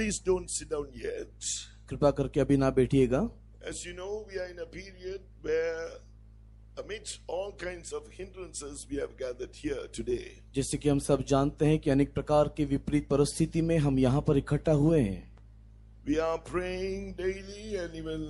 Please don't sit down yet कृपा करके अभी ना बैठिएगा As you know, we are in a period where amidst all kinds of hindrances we have gathered here today. जैसे कि हम सब जानते हैं कि अनेक प्रकार के विपरीत परिस्थिति में हम यहाँ पर इकट्ठा हुए हैं We are praying daily and even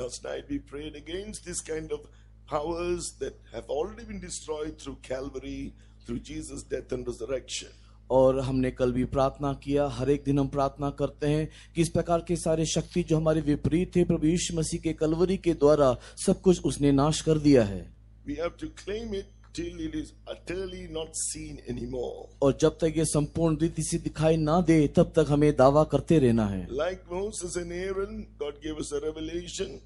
last night we prayed against this kind of powers that have already been destroyed through Calvary, through Jesus' death and resurrection. और हमने कल भी प्रार्थना किया हर एक दिन हम प्रार्थना करते हैं कि इस प्रकार के सारे शक्ति जो हमारे विपरीत थे प्रभु यीशु मसीह के कलवरी के द्वारा सब कुछ उसने नाश कर दिया है और जब तक ये संपूर्ण रीति से दिखाई ना दे तब तक हमें दावा करते रहना है like Moses and Aaron God give us a revelation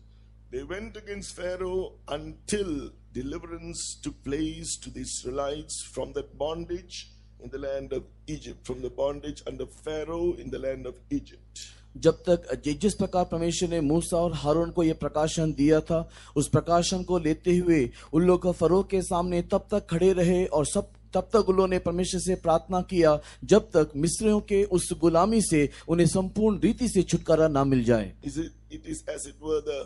they went against Pharaoh until deliverance to place to the Israelites from that bondage in the land of Egypt, from the bondage under Pharaoh in the land of Egypt. जब तक जिस प्रकार परमेश्वर ने मूसा और हारून को यह प्रकाशन दिया था उस प्रकाशन को लेते हुए उन लोग फरोह के सामने तब तक खड़े रहे और सब तब तक उन ने परमेश्वर से प्रार्थना किया जब तक मिस्रियों के उस गुलामी से उन्हें संपूर्ण रीति से छुटकारा ना मिल जाए it, it is as it were the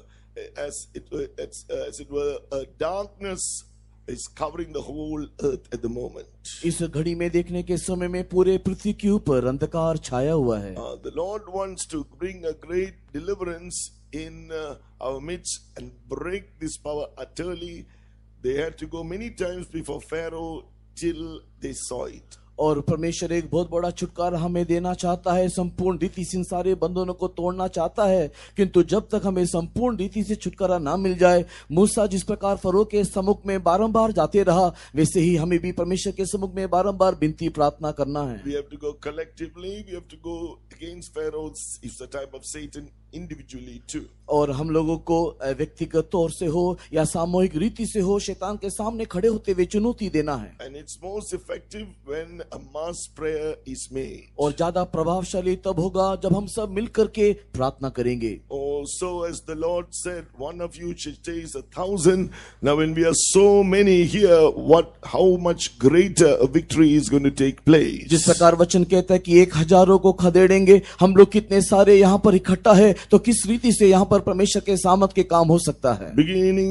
as it were, as, uh, as it were a darkness is covering the whole earth at the moment. इस घड़ी में देखने के समय में पूरे पृथ्वी के ऊपर अंधकार छाया हुआ है. Uh, the Lord wants to bring a great deliverance in uh, our midst and break this power utterly. They had to go many times before Pharaoh till they saw it. और परमेश्वर एक बहुत बड़ा छुटकारा हमें देना चाहता है संपूर्ण रीति से इन सारे बंधनों को तोड़ना चाहता है किंतु जब तक हमें संपूर्ण रीति से छुटकारा ना मिल जाए मूसा जिस प्रकार फरो के समुख में बारंबार जाते रहा वैसे ही हमें भी परमेश्वर के समुख में बारंबार विनती प्रार्थना करना है we have to go collectively we have to go against individually too. और हम लोगों को व्यक्तिगत तौर से हो या सामूहिक रीति से हो शैतान के सामने खड़े होते हुए चुनौती देना है And it's most effective when a mass prayer is made. और ज्यादा प्रभावशाली तब होगा जब हम सब मिलकर के प्रार्थना करेंगे Also as the Lord said, one of you should chase a thousand. Now when we are so many here, what how much greater a victory is going to take place? जिस प्रकार वचन कहता है कि एक हजारों को खदेड़ेंगे हम लोग कितने सारे यहाँ पर इकट्ठा है तो किस रीति से यहाँ पर परमेश्वर के सामत के काम हो सकता है Beginning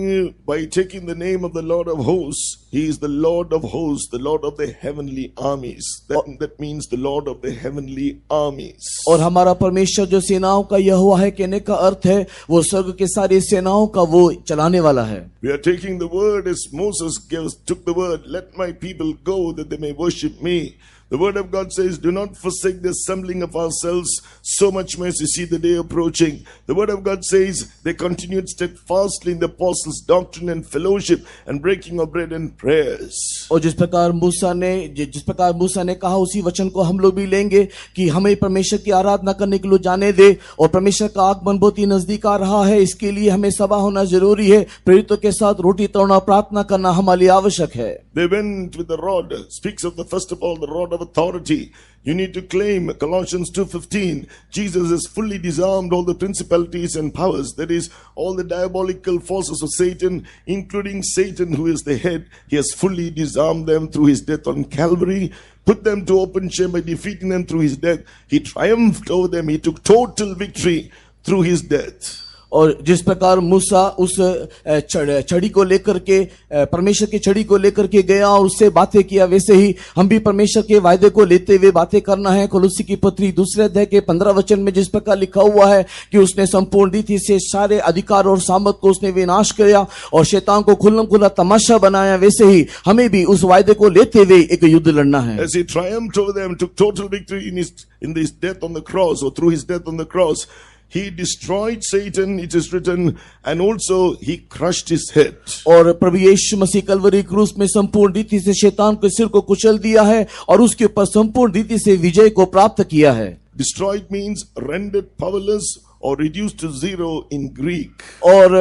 by taking the name of the Lord of hosts, He is the Lord of hosts, the Lord of the heavenly armies. That, that means the Lord of the heavenly armies. और हमारा परमेश्वर जो सेनाओं का यहोवा है कहने का अर्थ है वो स्वर्ग के सारी सेनाओं का वो चलाने वाला है We are taking the word as Moses gives, took the word, let my people go that they may worship me. The word of God says, Do not forsake the assembling of ourselves, so much more as you see the day approaching. The word of God says, They continued steadfastly in the apostles' doctrine and fellowship and breaking of bread and prayers. और जिस प्रकार मूसा ने जिस प्रकार मूसा ने कहा उसी वचन को हम लोग भी लेंगे कि हमें परमेश्वर की आराधना करने के लिए जाने दे और परमेश्वर का आगमन बहुत ही नजदीक आ रहा है इसके लिए हमें सभा होना जरूरी है प्रेरितों के साथ रोटी तोड़ना प्रार्थना करना हमारे लिए आवश्यक है They went with the rod, speaks of the first of all the rod of authority. You need to claim Colossians 2:15. Jesus has fully disarmed all the principalities and powers, that is, all the diabolical forces of Satan, including Satan, who is the head. He has fully disarmed them through his death on Calvary, put them to open shame by defeating them through his death. He triumphed over them. He took total victory through his death. और जिस प्रकार मूसा उस छड़ी को लेकर के परमेश्वर की छड़ी को लेकर के गया और उससे बातें किया वैसे ही हम भी परमेश्वर के वायदे को लेते हुए बातें करना है कलुसी की पत्री दूसरे अध्याय के पंद्रह वचन में जिस प्रकार लिखा हुआ है कि उसने संपूर्ण रीति से सारे अधिकार और सामत को उसने विनाश किया और श्वेताओं को खुल्लम खुला तमाशा बनाया वैसे ही हमें भी उस वायदे को लेते हुए एक युद्ध लड़ना है in his death on the cross, or through his death on the cross, He destroyed Satan, it is written, and also he crushed his head. और प्रभु यीशु मसीह कलवरी क्रूस में संपूर्ण रीति से शैतान के सिर को कुचल दिया है और उसके ऊपर संपूर्ण रीति से विजय को प्राप्त किया है Destroyed means rendered powerless or reduced to zero in Greek. और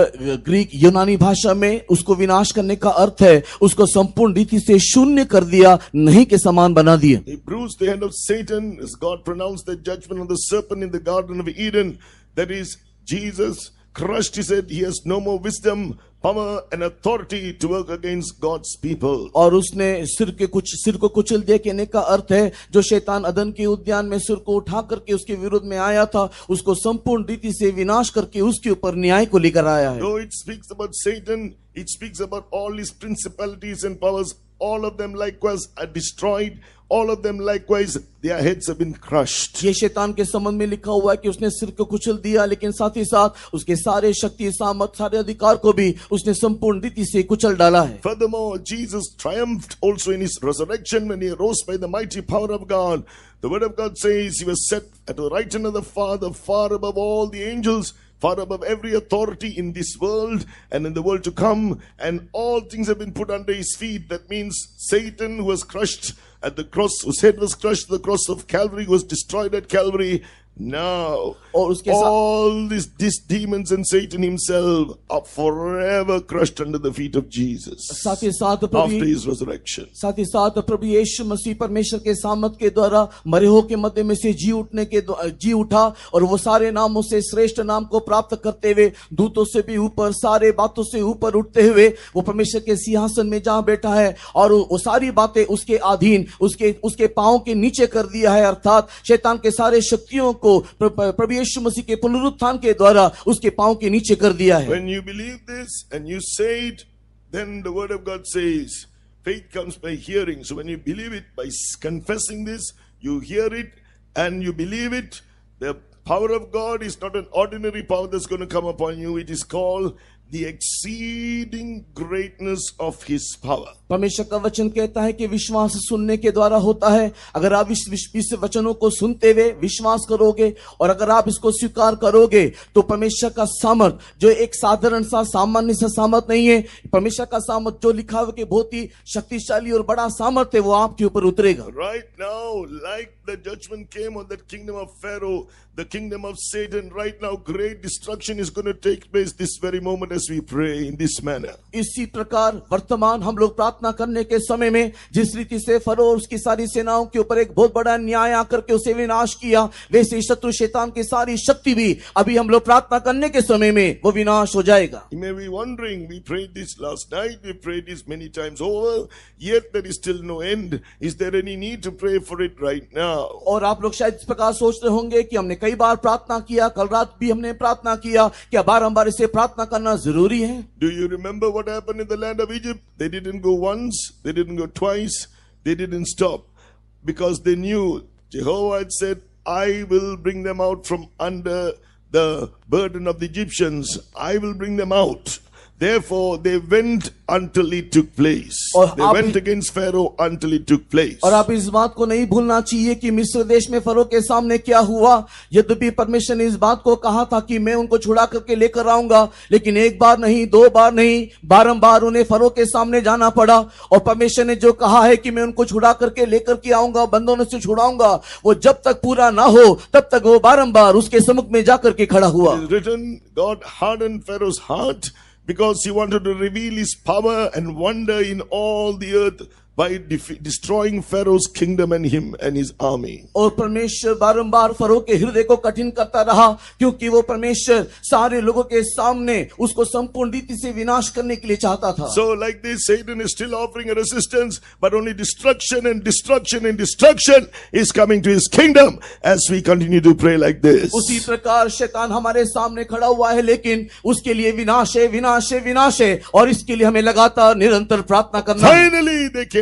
ग्रीक यूनानी भाषा में उसको विनाश करने का अर्थ है उसको संपूर्ण रीति से शून्य कर दिया नहीं के समान बना दिए Bruce the hand of Satan as God pronounced the judgment on the serpent in the Garden of Eden. That is, Jesus crushed his head. He has no more wisdom, power and authority to work against God's people. और उसने सिर के कुछ सिर को कुचल दिया कहने का अर्थ है जो शैतान अदन के उद्यान में सिर को उठा करके उसके विरोध में आया था उसको संपूर्ण रीति से विनाश करके उसके ऊपर न्याय को लेकर आया है. No, it speaks about Satan, it speaks about all his principalities and powers. All of them likewise are destroyed all of them likewise their heads have been crushed ये शैतान के संबंध में लिखा हुआ है कि उसने सिर को कुचल दिया लेकिन साथ ही साथ उसके सारे शक्ति सामर्थ सारे अधिकार को भी उसने संपूर्ण रीति से कुचल डाला है furthermore jesus triumphed also in his resurrection when he rose by the mighty power of god the word of god says he was set at the right hand of the father far above all the angels far above every authority in this world and in the world to come, and all things have been put under his feet. That means Satan, who was crushed at the cross, Satan was crushed at the cross of Calvary, was destroyed at Calvary. Now और उसके all these these demons and Satan himself are forever crushed under the feet of Jesus. साथ ही साथ प्रभु after his resurrection. साथ ही साथ प्रभु यीशु मसीह परमेश्वर के सामत के द्वारा मरे हो के मध्य में से जी उठने के जी उठा और वो सारे नामों से श्रेष्ठ नाम को प्राप्त करते हुए दूतों से भी ऊपर सारे बातों से ऊपर उठते हुए वो परमेश्वर के सिंहासन में जहां बैठा है और वो सारी बातें उसके अधीन उसके उसके पांव के नीचे कर दिया है अर्थात शैतान के सारे शक्तियों को प्रभु यीशु मसीह के पुनरुत्थान के द्वारा उसके पांव के नीचे कर दिया है when you believe this and you say it then the word of god says faith comes by hearing so when you believe it by confessing this you hear it and you believe it the power of god is not an ordinary power that's going to come upon you it is called the exceeding greatness of his power. परमेश्वर का वचन कहता है कि विश्वास सुनने के द्वारा होता है अगर आप इस इस वचनों को सुनते हुए विश्वास करोगे और अगर आप इसको स्वीकार करोगे तो परमेश्वर का सामर्थ जो एक साधारण सा सामान्य सा सामर्थ नहीं है परमेश्वर का सामर्थ जो लिखा हुआ कि बहुत ही शक्तिशाली और बड़ा सामर्थ है वो आपके ऊपर उतरेगा right now like the judgement came on the kingdom of Pharaoh the kingdom of Satan right now, great destruction is going to take place this very moment as we pray in this manner. इसी प्रकार वर्तमान हम लोग प्रार्थना करने के समय में जिस रीति से फरो उसकी सारी सेनाओं के ऊपर एक बहुत बड़ा न्याय आकर के उसे विनाश किया वैसे शत्रु शैतान की सारी शक्ति भी अभी हम लोग प्रार्थना करने के समय में वो विनाश हो जाएगा. You may be wondering, we prayed this last night, we prayed this many times over, yet there is still no end. Is there any need to pray for it right now? और आप लोग शायद इस प्रकार सोचते होंगे कि हमने कई बार प्रार्थना किया कल रात भी हमने प्रार्थना किया क्या बारंबार इसे प्रार्थना करना जरूरी है do you remember what happened in the land of Egypt they didn't go once they didn't go twice they didn't stop because they knew Jehovah had said I will bring them out from under the burden of the Egyptians I will bring them out Therefore, they went until it took place. they went against Pharaoh until it took place. और आप इस बात को नहीं भूलना चाहिए कि मिस्र देश में फरो के सामने क्या हुआ यद्यपि परमेश्वर ने इस बात को कहा था कि मैं उनको छुड़ा करके लेकर आऊंगा लेकिन एक बार नहीं दो बार नहीं बारंबार उन्हें फरो के सामने जाना पड़ा और परमेश्वर ने जो कहा है कि मैं उनको छुड़ा करके लेकर के आऊंगा बंधनों से छुड़ाऊंगा वो जब तक पूरा ना हो तब तक वो बारम्बार उसके समुख में जाकर के खड़ा हुआ because he wanted to reveal his power and wonder in all the earth by destroying Pharaoh's kingdom and him and his army. और परमेश्वर बारंबार फरो के हृदय को कठिन करता रहा क्योंकि वो परमेश्वर सारे लोगों के सामने उसको संपूर्ण रीति से विनाश करने के लिए चाहता था. So like this, Satan is still offering a resistance, but only destruction and destruction and destruction is coming to his kingdom as we continue to pray like this. उसी प्रकार शैतान हमारे सामने खड़ा हुआ है लेकिन उसके लिए विनाश है विनाश है विनाश है और इसके लिए हमें लगातार निरंतर प्रार्थना करना. Finally they came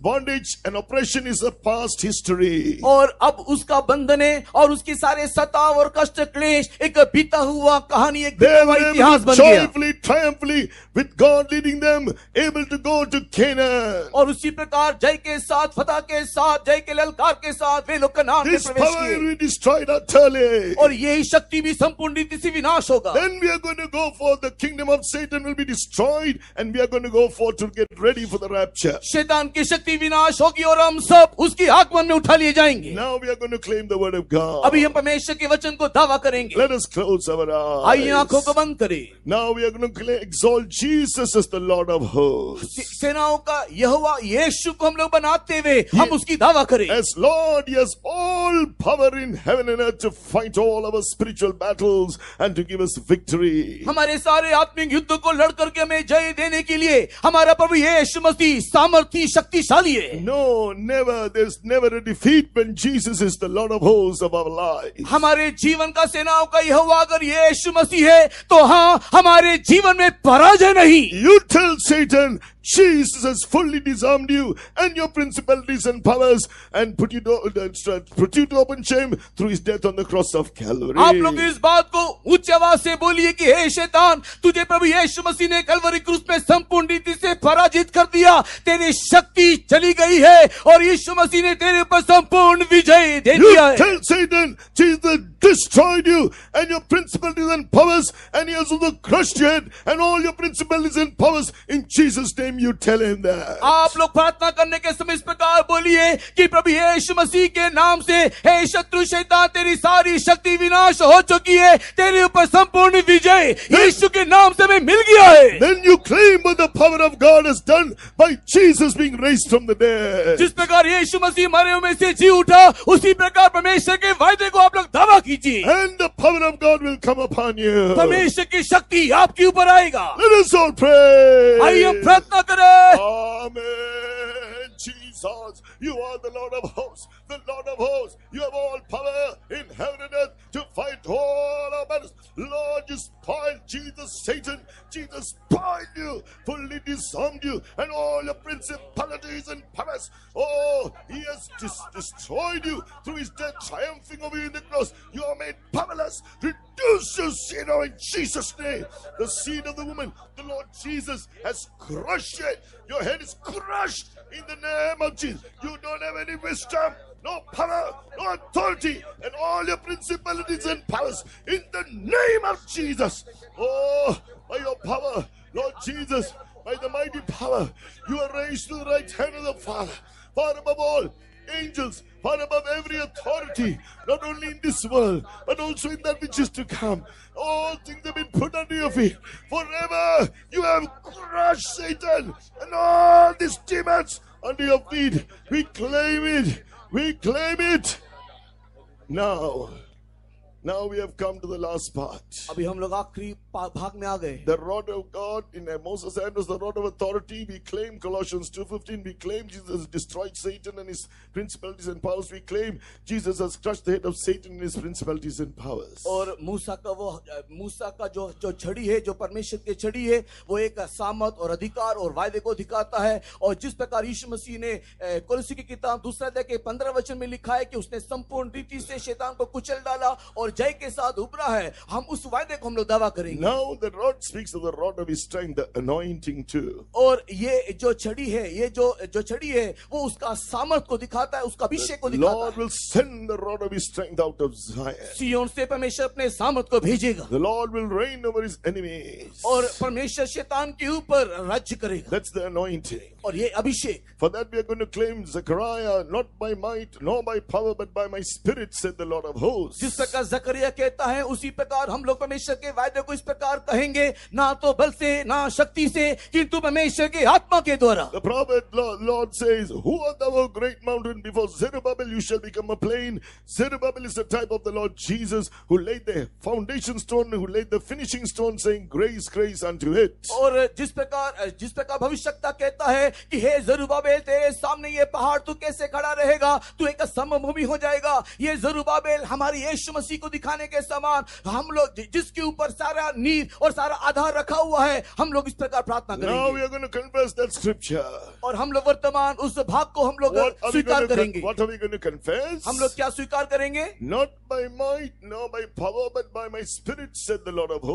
bondage and oppression is a past history. और अब उसका बंधने और उसकी सारे सताव और कष्ट क्लेश एक बीता हुआ कहानी एक बीता हुआ इतिहास बन गया. Joyfully, triumphantly, with God leading them, able to go to Canaan. और उसी प्रकार जय के साथ फतह के साथ जय के ललकार के साथ वे लोग कनान में प्रवेश किए. This power destroyed utterly. और यही शक्ति भी संपूर्ण रीति से विनाश होगा. Then we are going to go for the kingdom of Satan will be destroyed and we are going to go for to get ready for the rapture. शैतान के की शक्ति विनाश होगी और हम सब उसकी आगमन में उठा लिए जाएंगे Now we are going to claim the word of God. अभी हम परमेश्वर के वचन को दावा करेंगे Let us close our eyes. आइए आंखों को बंद करें Now we are going to exalt Jesus as the Lord of hosts. सेनाओं का यहोवा यीशु को हम लोग बनाते हुए हम उसकी दावा करें As Lord, he has all power in heaven and earth to fight all our spiritual battles and to give us victory. हमारे सारे आत्मिक युद्ध को लड़ करके हमें जय देने के लिए हमारा प्रभु यीशु मसीह सामर्थी शक्ति शक्तिशाली है no never there never a defeat when Jesus is the Lord of whole of our life हमारे जीवन का सेनाओं का यह हुआ अगर यीशु मसीह है तो हाँ हमारे जीवन में पराजय नहीं you tell Satan Jesus has fully disarmed you and your principalities and powers and put you to, put you to open shame through his death on the cross of Calvary. आप लोग इस बात को उच्च बोलिए कि हे शैतान तुझे प्रभु यीशु मसीह ने कलवरी क्रूस पे संपूर्ण रीति से पराजित कर दिया तेरी शक्ति चली गई है और यीशु मसीह ने तेरे ऊपर संपूर्ण विजय दे दिया है. You tell Satan Jesus destroyed you and your principalities and powers and he has also crushed your head and all your principalities and powers in Jesus name name, you tell him that. आप लोग प्रार्थना करने के समय इस प्रकार बोलिए कि प्रभु यीशु मसीह के नाम से हे शत्रु शैतान तेरी सारी शक्ति विनाश हो चुकी है तेरे ऊपर संपूर्ण विजय यीशु के नाम से मैं मिल गया है Then you claim that the power of God is done by Jesus being raised from the dead. जिस प्रकार यीशु मसीह मरे हुए से जी उठा उसी प्रकार परमेश्वर के वायदे को आप लोग दावा कीजिए And the power of God will come upon you. परमेश्वर की शक्ति आपके ऊपर आएगा. Let us all pray. आइए प्रार्थना Amen. Jesus, you are the Lord of hosts, the Lord of hosts. You have all power in heaven and earth to fight all our battles. Lord, you spoiled Jesus, Satan. Jesus spoiled you, fully disarmed you, and all your principalities and powers. Oh, he has dis- destroyed you through his death, triumphing over you in the cross. You are made powerless. Loose you know, in Jesus' name. The seed of the woman, the Lord Jesus has crushed it. Your head is crushed in the name of Jesus. You don't have any wisdom no power, no authority, and all your principalities and powers in the name of Jesus. Oh, by your power, Lord Jesus, by the mighty power, you are raised to the right hand of the Father, far above all angels, far above every authority, not only in this world, but also in that which is to come. All things have been put under your feet. Forever you have crushed Satan and all these demons under your feet. We claim it. We claim it now. Now we have come to the last part. अभी हम लोग आखिरी भाग में आ गए. The rod of God in Moses' hand was the rod of authority. We claim Colossians 2:15. We claim Jesus destroyed Satan and his principalities and powers. We claim Jesus has crushed the head of Satan and his principalities and powers. और मूसा का वो मूसा का जो जो छड़ी है जो परमेश्वर की छड़ी है वो एक सामर्थ और अधिकार और वायदे को दिखाता है और जिस प्रकार यीशु मसीह ने कुलसी की किताब दूसरा अध्याय के 15 वचन में लिखा है कि उसने संपूर्ण रीति से शैतान को कुचल डाला और और जय के साथ उभरा है हम उस वायदे को हम लोग दावा करेंगे now the rod speaks of the rod of his strength the anointing to और ये जो छड़ी है ये जो जो छड़ी है वो उसका सामर्थ को दिखाता है उसका अभिषेक को दिखाता है Lord will send the rod of his strength out of Zion Zion से परमेश्वर अपने सामर्थ को भेजेगा the Lord will reign over his enemies और परमेश्वर शैतान के ऊपर राज्य करेगा दैट्स द अनॉइंटिंग और ये अभिषेक for that we are going to claim Zechariah not by might not by power but by my spirit said the Lord of host जिस तरह जकरिया कहता है उसी प्रकार हम लोग परमेश्वर के वायदे को इस प्रकार कहेंगे ना तो बल से ना शक्ति से किंतु परमेश्वर के आत्मा के द्वारा The prophet Lord, Lord says, Who art thou, great mountain? Before Zerubbabel you shall become a plain. Zerubbabel is the type of the Lord Jesus who laid the foundation stone, who laid the finishing stone, saying, Grace, grace unto it. और जिस प्रकार जिस प्रकार भविष्यता कहता है कि हे जरुबाबेल तेरे सामने ये पहाड़ तू कैसे खड़ा रहेगा तू एक समभूमि हो जाएगा ये जरुबाबेल हमारी यीशु मसीह को दिखाने के समान हम लोग जिसके ऊपर सारा नीर और सारा आधार रखा हुआ है हम लोग इस प्रकार प्रार्थना करेंगे और हम लोग वर्तमान उस भाग को हम लोग स्वीकार करेंगे हम लोग क्या स्वीकार करेंगे not by might not by power, but by my spirit से the Lord of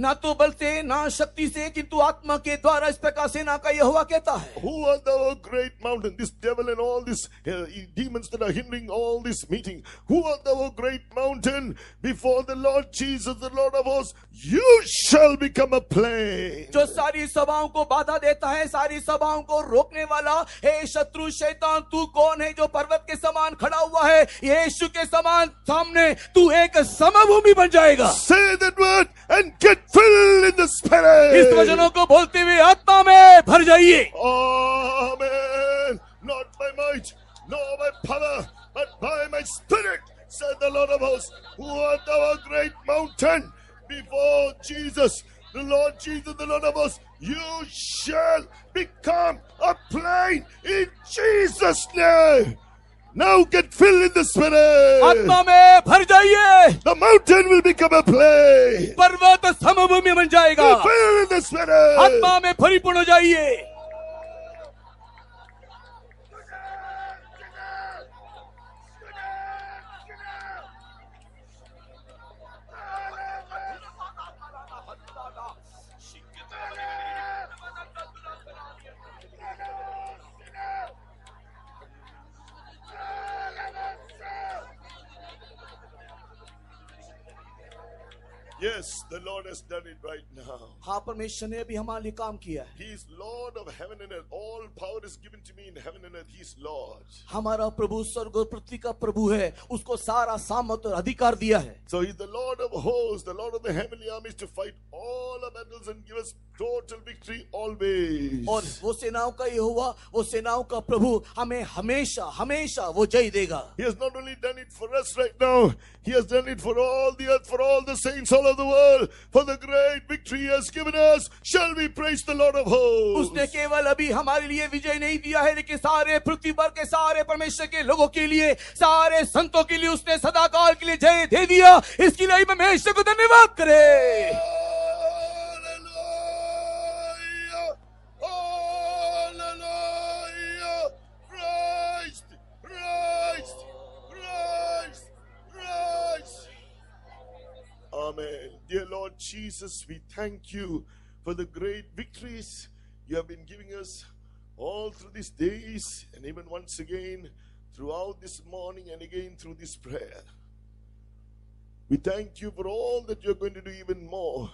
ना तो बल से ना शक्ति से किंतु आत्मा के द्वारा इस प्रकार से ना का यहोवा कहता है who are the great mountain this devil and all these uh, demons that are hindering all this meeting who are the great mountain before the lord jesus the lord of hosts you shall become a plain जो सारी सभाओं को बाधा देता है सारी सभाओं को रोकने वाला हे शत्रु शैतान तू कौन है जो पर्वत के समान खड़ा हुआ है यीशु के समान सामने तू एक समभूमि बन जाएगा say that word and get Fill in the Spirit. इस वचनों को बोलते हुए आत्मा में भर जाइए Amen. Not by might, nor by power, but by my Spirit, said the Lord of hosts. Who What our great mountain before Jesus, the Lord Jesus, the Lord of us? You shall become a plain in Jesus' name. Now get filled in the Spirit. The mountain will become a play. Get filled in the Spirit. आत्मा में परिपूर्ण हो Yes, the Lord has done it right now. हाँ परमेश्वर ने भी हमारे लिए काम किया है. He is Lord of heaven and earth. All power is given to me in heaven and earth. He is Lord. हमारा प्रभु स्वर्ग और पृथ्वी का प्रभु है. उसको सारा सामर्थ और अधिकार दिया है. So he is the Lord of hosts, the Lord of the heavenly armies to fight all our battles and give us total victory always. और वो सेनाओं का ये हुआ. वो सेनाओं का प्रभु हमें हमेशा हमेशा वो जय देगा. He has not only done it for us right now, he has done it for all the earth, for all the saints all of the world for the great victory has given us shall we praise the lord of hosts उसने केवल अभी हमारे लिए विजय नहीं दिया है लेकिन सारे पृथ्वी पर के सारे परमेश्वर के लोगों के लिए सारे संतों के लिए उसने सदाकाल के लिए जय दे दिया इसके लिए हमेशा को धन्यवाद करें Dear Lord Jesus, we thank you for the great victories you have been giving us all through these days and even once again throughout this morning and again through this prayer. We thank you for all that you're going to do even more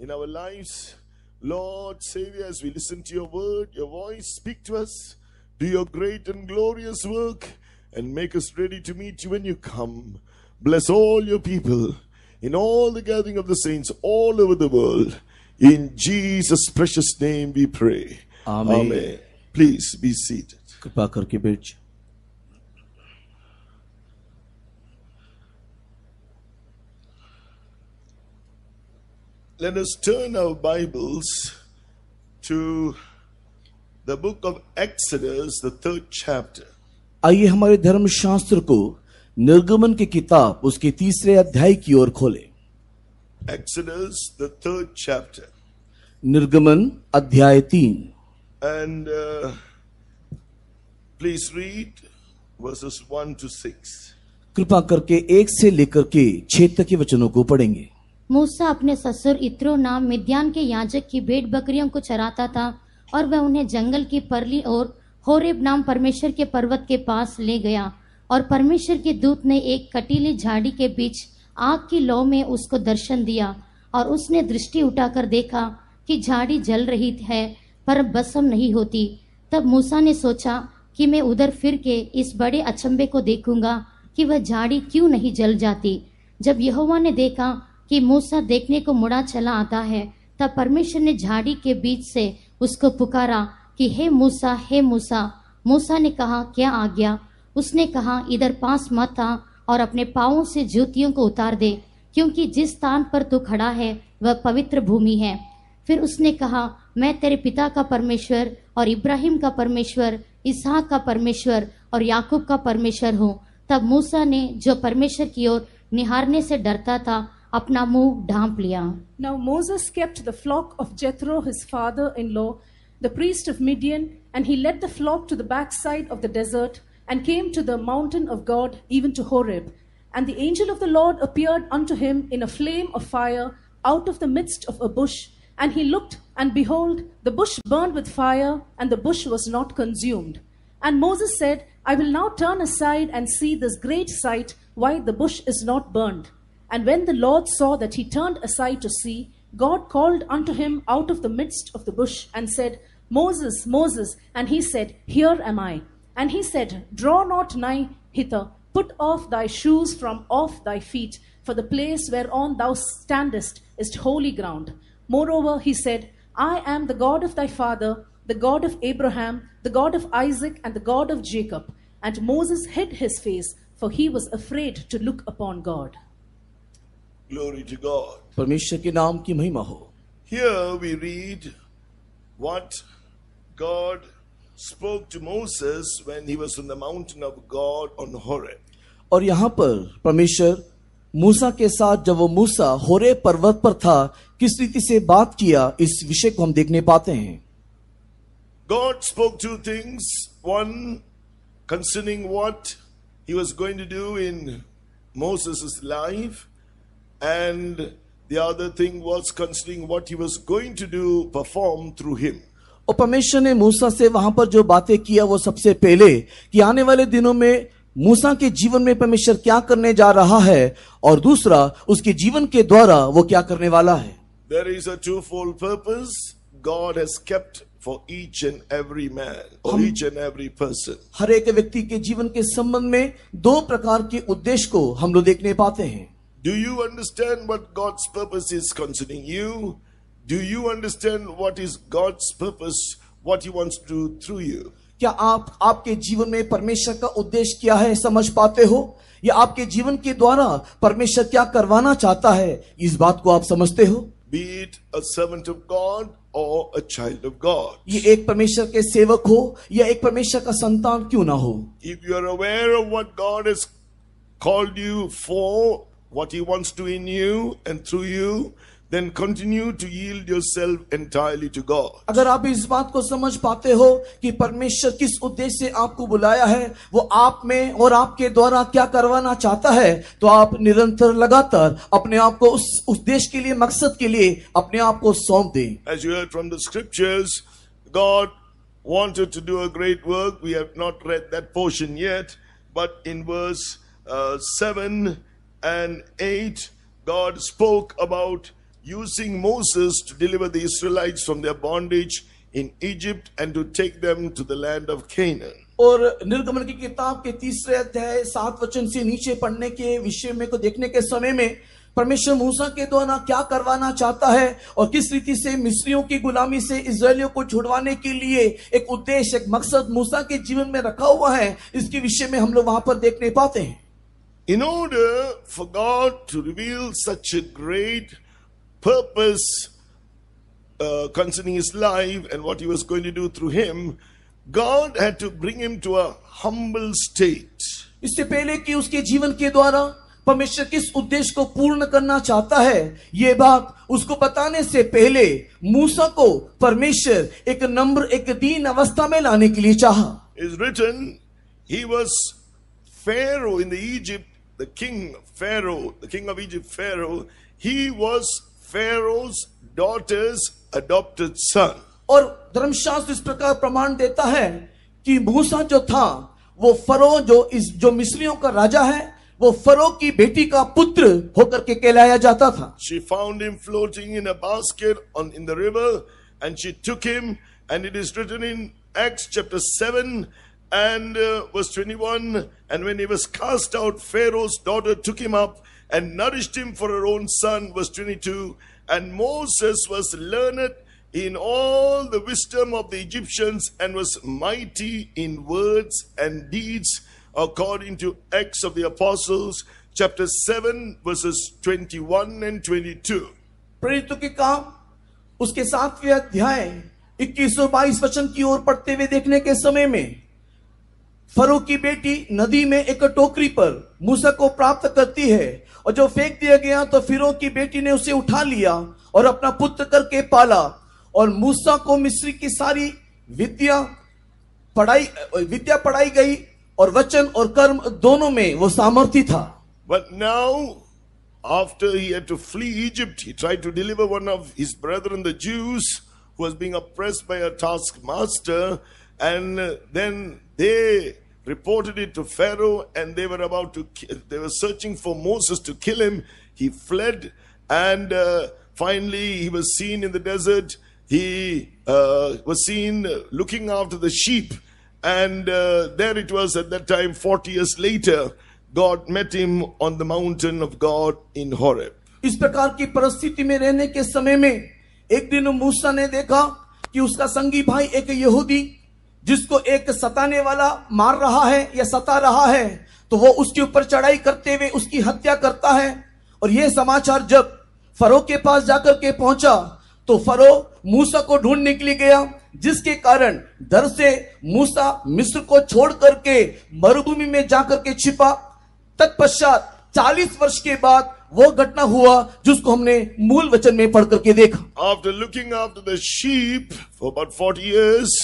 in our lives. Lord, Savior, as we listen to your word, your voice, speak to us, do your great and glorious work, and make us ready to meet you when you come. Bless all your people in all the gathering of the saints all over the world. In Jesus' precious name we pray. Amen. Amen. Please be seated. Let us turn our Bibles to the book of Exodus, the third chapter. आइए हमारे धर्मशास्त्र को निर्गमन की किताब उसके तीसरे अध्याय की ओर खोले एक्सडस the third निर्गमन अध्याय तीन and please read verses one two six कृपा करके एक से लेकर के छह तक के वचनों को पढ़ेंगे मूसा अपने ससुर इत्रो नाम मिद्यान के याजक की भेड़ बकरियों को चराता था और वह उन्हें जंगल की परली और होरेब नाम परमेश्वर के पर्वत के पास ले गया और परमेश्वर के दूत ने एक कटीली झाड़ी के बीच आग की लौ में उसको दर्शन दिया और उसने दृष्टि उठाकर देखा कि झाड़ी जल रही है पर बसम नहीं होती तब मूसा ने सोचा कि मैं उधर फिर के इस बड़े अचंबे को देखूंगा कि वह झाड़ी क्यों नहीं जल जाती जब यहोवा ने देखा कि मूसा देखने को मुड़ा चला आता है तब परमेश्वर ने झाड़ी के बीच से उसको पुकारा कि हे मूसा हे मूसा मूसा ने कहा क्या आ गया उसने कहा इधर पास मत आ और अपने पाओ से ज्योतियों को उतार दे क्योंकि जिस स्थान पर तू खड़ा है वह पवित्र भूमि है फिर उसने कहा मैं तेरे पिता का परमेश्वर और इब्राहिम का परमेश्वर इसहाक का परमेश्वर और याकूब का परमेश्वर हूँ तब मूसा ने जो परमेश्वर की ओर निहारने से डरता था अपना मुंह ढांप लिया now Moses kept the flock of Jethro his father in law the priest of Midian and he led the flock to the back side of the desert and came to the mountain of God, even to Horeb. And the angel of the Lord appeared unto him in a flame of fire out of the midst of a bush. And he looked, and behold, the bush burned with fire, and the bush was not consumed. And Moses said, I will now turn aside and see this great sight, why the bush is not burned. And when the Lord saw that he turned aside to see, God called unto him out of the midst of the bush, and said, Moses, Moses. And he said, Here am I. And he said, Draw not nigh hither, put off thy shoes from off thy feet, for the place whereon thou standest is holy ground. Moreover, he said, I am the God of thy father, the God of Abraham, the God of Isaac, and the God of Jacob. And Moses hid his face, for he was afraid to look upon God. Glory to God. Here we read what God spoke to Moses when he was on the mountain of God on Horeb. और यहाँ पर परमेश्वर मूसा के साथ जब वो मूसा होरे पर्वत पर था किस रीति से बात किया इस विषय को हम देखने पाते हैं God spoke two things. One concerning what he was going to do in Moses' life, and the other thing was concerning what he was going to do perform through him. और परमेश्वर ने मूसा से वहां पर जो बातें किया वो सबसे पहले कि आने वाले दिनों में मूसा के जीवन में परमेश्वर क्या करने जा रहा है और दूसरा उसके जीवन के द्वारा वो क्या करने वाला है there is a twofold purpose God has kept for each and every man each and every person हर एक व्यक्ति के जीवन के संबंध में दो प्रकार के उद्देश्य को हम लोग देखने पाते हैं do you understand what God's purpose is concerning you Do you understand what is God's purpose, what He wants to do through you? क्या आप आपके जीवन में परमेश्वर का उद्देश्य क्या है समझ पाते हो या आपके जीवन के द्वारा परमेश्वर क्या करवाना चाहता है इस बात को आप समझते हो be a servant of God और अ चाइल्ड ऑफ गॉड ये एक परमेश्वर के सेवक हो या एक परमेश्वर का संतान क्यों ना हो if you are aware of what God is called you for what he wants to in you and through you then continue to yield yourself entirely to God. अगर आप इस बात को समझ पाते हो कि परमेश्वर किस उद्देश्य से आपको बुलाया है वो आप में और आपके द्वारा क्या करवाना चाहता है तो आप निरंतर लगातार अपने आप को उस उद्देश्य के लिए मकसद के लिए अपने आप को सौंप दें As you heard from the scriptures God wanted to do a great work we have not read that portion yet but in verse uh, 7 and 8 God spoke about using Moses to deliver the Israelites from their bondage in Egypt and to take them to the land of Canaan. और निर्गमन की किताब के तीसरे अध्याय सात वचन से नीचे पढ़ने के विषय में को देखने के समय में परमेश्वर मूसा के द्वारा क्या करवाना चाहता है और किस रीति से मिस्रियों की गुलामी से इसराइलियों को छुड़वाने के लिए एक उद्देश्य एक मकसद मूसा के जीवन में रखा हुआ है इसके विषय में हम लोग वहां पर देखने पाते हैं in order for God to reveal such a great purpose uh, concerning his life and what he was going to do through him, God had to bring him to a humble state. इससे पहले कि उसके जीवन के द्वारा परमेश्वर किस उद्देश्य को पूर्ण करना चाहता है ये बात उसको बताने से पहले मूसा को परमेश्वर एक नम्र एक दीन अवस्था में लाने के लिए चाहा is written he was pharaoh in the egypt the king pharaoh the king of egypt pharaoh he was Pharaoh's daughter's adopted son. और धर्मशास्त्र इस प्रकार प्रमाण देता है कि भूसा जो था वो फरो जो इस जो मिस्रियों का राजा है वो फरो की बेटी का पुत्र होकर के कहलाया जाता था She found him floating in a basket on in the river and she took him and it is written in Acts chapter 7 and uh, verse 21 and when he was cast out Pharaoh's daughter took him up and nourished him for her own son. Verse 22 And Moses was learned in all the wisdom of the Egyptians and was mighty in words and deeds, according to Acts of the Apostles, chapter 7, verses 21 and 22. उसके सातवें अध्याय 21 और 22 वचन की ओर पढ़ते हुए देखने के समय में फरो की बेटी नदी में एक टोकरी पर मूसा को प्राप्त करती है और जो फेंक दिया गया तो फिरो की बेटी ने उसे उठा लिया और अपना पुत्र करके पाला और मूसा को मिस्र की सारी विद्या पढ़ाई विद्या पढ़ाई गई और वचन और कर्म दोनों में वो सामर्थ्य था but now after he had to flee Egypt, he tried to deliver one of his brethren, the Jews, who was being oppressed by a taskmaster. And uh, then they reported it to Pharaoh, and they were about to, they were searching for Moses to kill him. He fled, and uh, finally he was seen in the desert. He uh, was seen looking after the sheep, and uh, there it was at that time, 40 years later. God met him on the mountain of God in Horeb. इस प्रकार की परिस्थिति में रहने के समय में एक दिन मूसा ने देखा कि उसका संगी भाई एक यहूदी जिसको एक सताने वाला मार रहा है या सता रहा है तो वो उसके ऊपर चढ़ाई करते हुए उसकी हत्या करता है और यह समाचार जब फरो के पास जाकर के पहुंचा तो फरो मूसा को ढूंढ निकली गया जिसके कारण दर से मूसा मिस्र को छोड़ करके मरुभूमि में जाकर के छिपा तत्पश्चात चालीस वर्ष के बाद वो घटना हुआ जिसको हमने मूल वचन में पढ़ करके देखा after looking after the sheep for about 40 years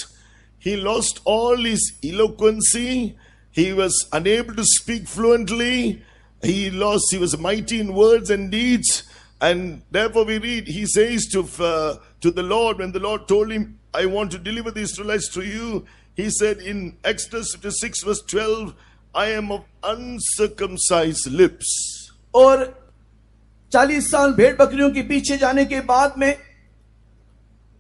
He lost all his eloquency. He was unable to speak fluently. He lost, he was mighty in words and deeds. And therefore we read, he says to, uh, to the Lord, when the Lord told him, I want to deliver the Israelites to you, he said in Exodus 56 verse 12, I am of uncircumcised lips. Or, 40 साल भेड़ बकरियों के पीछे जाने के बाद में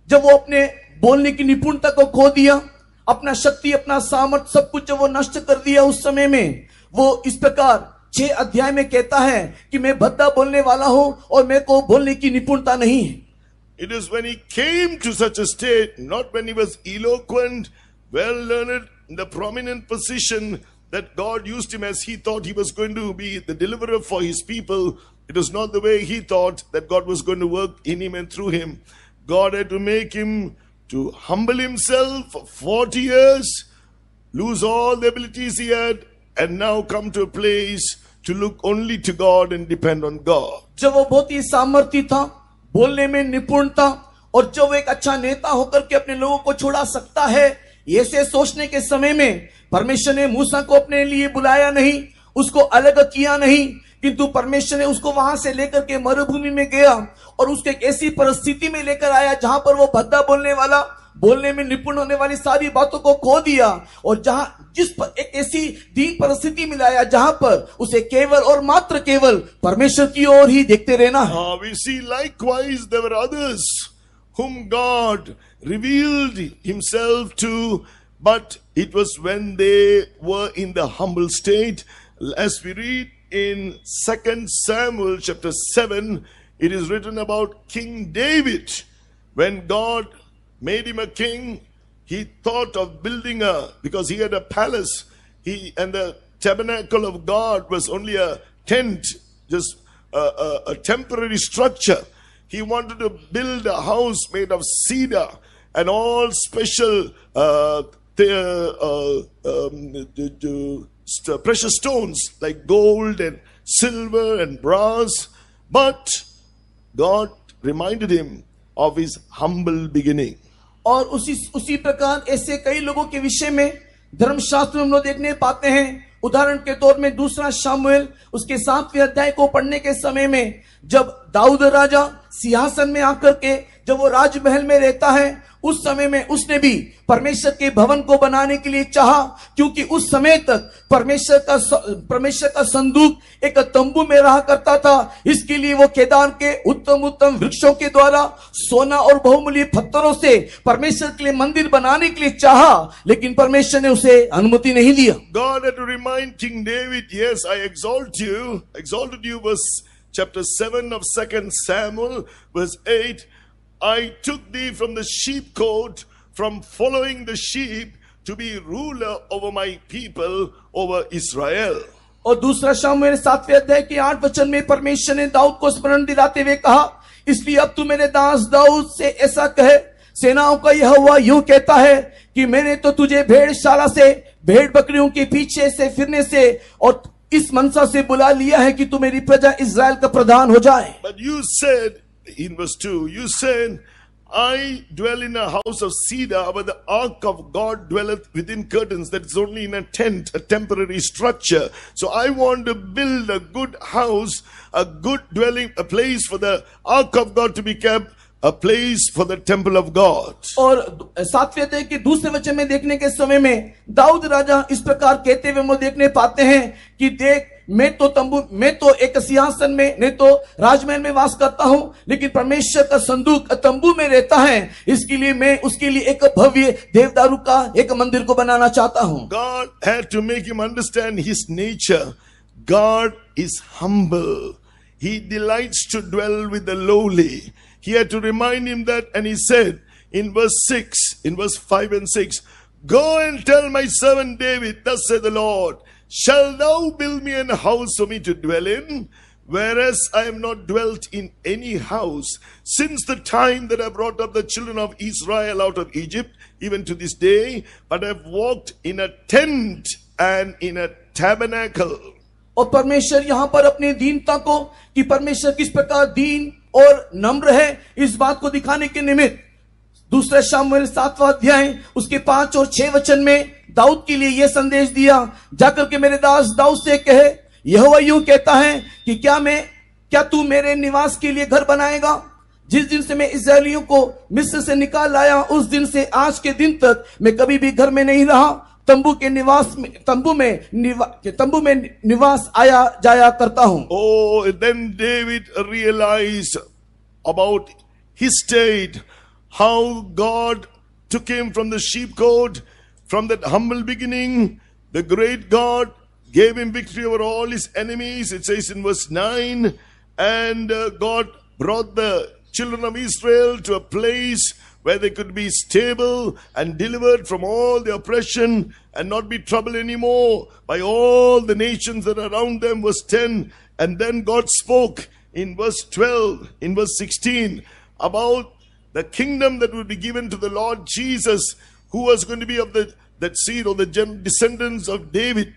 जब वो अपने बोलने की निपुणता को खो दिया अपना शक्ति अपना सामर्थ सब कुछ जो वो नष्ट कर दिया उस समय में वो इस प्रकार छह अध्याय में कहता है कि मैं भद्दा बोलने वाला हूं और मेरे को बोलने की निपुणता नहीं है It is when he came to such a state, not when he was eloquent, well learned, in the prominent position that God used him as he thought he was going to be the deliverer for his people. It was not the way he thought that God was going to work in him and through him. God had to make him to humble himself for 40 years, lose all the abilities he had, and now come to a place to look only to God and depend on God. जब बोलने में निपुण और जब एक अच्छा नेता होकर के अपने लोगों को छोड़ा सकता है ऐसे सोचने के समय में परमेश्वर ने मूसा को अपने लिए बुलाया नहीं उसको अलग किया नहीं किंतु परमेश्वर ने उसको वहां से लेकर के मरुभूमि में गया और उसके एक ऐसी परिस्थिति में लेकर आया जहां पर वो भद्दा बोलने वाला बोलने में निपुण होने वाली सारी बातों को खो दिया और जहां जिस पर एक ऐसी दीन परिस्थिति में लाया जहां पर उसे केवल और मात्र केवल परमेश्वर की ओर ही देखते रहना है ah, But it was when they were in the humble state, as we read, in Second Samuel chapter 7, it is written about King David. When God made him a king, he thought of building a, because he had a palace, he and the tabernacle of God was only a tent, just a, a, a temporary structure. He wanted to build a house made of cedar and all special uh, the, uh, um, the, the st- precious stones like gold and silver and brass. But God reminded him of his humble beginning. और उसी उसी प्रकार ऐसे कई लोगों के विषय में धर्मशास्त्र में हम लोग देखने पाते हैं उदाहरण के तौर में दूसरा शामुएल उसके सातवें अध्याय को पढ़ने के समय में जब दाऊद राजा सिंहासन में आकर के जब वो राजमहल में रहता है उस समय में उसने भी परमेश्वर के भवन को बनाने के लिए चाहा क्योंकि उस समय तक परमेश्वर का परमेश्वर का संदूक एक तंबू में रहा करता था इसके लिए वो केदार के उत्तम उत्तम वृक्षों के द्वारा सोना और बहुमूल्य पत्थरों से परमेश्वर के लिए मंदिर बनाने के लिए चाहा लेकिन परमेश्वर ने उसे अनुमति नहीं दिया God at to remind King David, yes, I exalt you, exalted you 7 of 2 Samuel, verse 8. I took thee from the sheep coat, from following the sheep, to be ruler over my people, over Israel. और दूसरा शाम मेरे सातवें अध्याय के आठ वचन में परमेश्वर ने दाऊद को स्मरण दिलाते हुए कहा इसलिए अब तू मेरे दास दाऊद से ऐसा कहे सेनाओं का यह हुआ यूं कहता है कि मैंने तो तुझे भेड़शाला से भेड़ बकरियों के पीछे से फिरने से और इस मनसा से बुला लिया है कि तू मेरी प्रजा इज़राइल का प्रधान हो जाए But you said, in verse 2, you said, I dwell in a house of cedar, but the ark of God dwelleth within curtains. That is only in a tent, a temporary structure. So I want to build a good house, a good dwelling, a place for the ark of God to be kept. A place for the temple of God. और सातवें अध्याय के दूसरे वचन में देखने के समय में दाऊद राजा इस प्रकार कहते हुए हम देखने पाते हैं कि देख मैं तो तंबू मैं तो एक सिंहासन में नहीं तो राजमहल में वास करता हूं लेकिन परमेश्वर का संदूक तंबू में रहता है इसके लिए मैं उसके लिए एक भव्य देवदारू का एक मंदिर को बनाना चाहता हूं God had to make him understand his nature God is humble he delights to dwell with the lowly he had to remind him that and he said in verse 6 in verse 5 and 6 go and tell my servant David that said the Lord Shall thou build me a house for me to dwell in? Whereas I have not dwelt in any house since the time that I brought up the children of Israel out of Egypt, even to this day, but I have walked in a tent and in a tabernacle. और परमेश्वर यहाँ पर अपने दीनता को कि परमेश्वर किस प्रकार दीन और नम्र है इस बात को दिखाने के निमित्त दूसरे शाम सातवा अध्याय उसके पांच और छह वचन में दाऊद के लिए यह संदेश दिया जाकर के मेरे दास दाऊद से कहे यह यूं कहता है कि क्या मैं क्या तू मेरे निवास के लिए घर बनाएगा जिस दिन से मैं इसराइलियों को मिस्र से निकाल लाया उस दिन से आज के दिन तक मैं कभी भी घर में नहीं रहा तंबू के निवास में तंबू में निवा तंबू में निवास आया जाया करता हूं oh then David realise about his how God too came from the the sheepcote From that humble beginning, the great God gave him victory over all his enemies. It says in verse 9, and uh, God brought the children of Israel to a place where they could be stable and delivered from all the oppression and not be troubled anymore by all the nations that are around them. Verse 10. And then God spoke in verse 12, in verse 16, about the kingdom that would be given to the Lord Jesus who was going to be of the that seed or the descendants of David.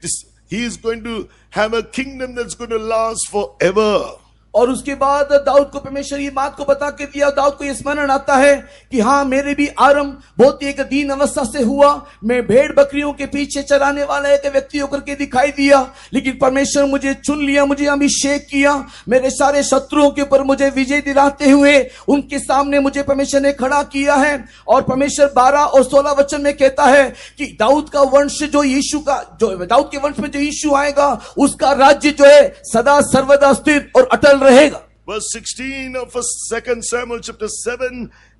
He is going to have a kingdom that's going to last forever. और उसके बाद दाऊद को परमेश्वर ये बात को बता के दिया दाऊद को यह स्मरण आता है कि हाँ मेरे भी आरंभ बहुत ही एक दीन अवस्था से हुआ मैं भेड़ बकरियों के पीछे चलाने वाला एक व्यक्ति होकर के दिखाई दिया लेकिन परमेश्वर मुझे चुन लिया मुझे अभिषेक किया मेरे सारे शत्रुओं के ऊपर मुझे विजय दिलाते हुए उनके सामने मुझे परमेश्वर ने खड़ा किया है और परमेश्वर बारह और सोलह वचन में कहता है कि दाऊद का वंश जो यीशु का जो दाऊद के वंश में जो यीशु आएगा उसका राज्य जो है सदा सर्वदा स्थिर और अटल रहेगा verse 16 of second samuel chapter 7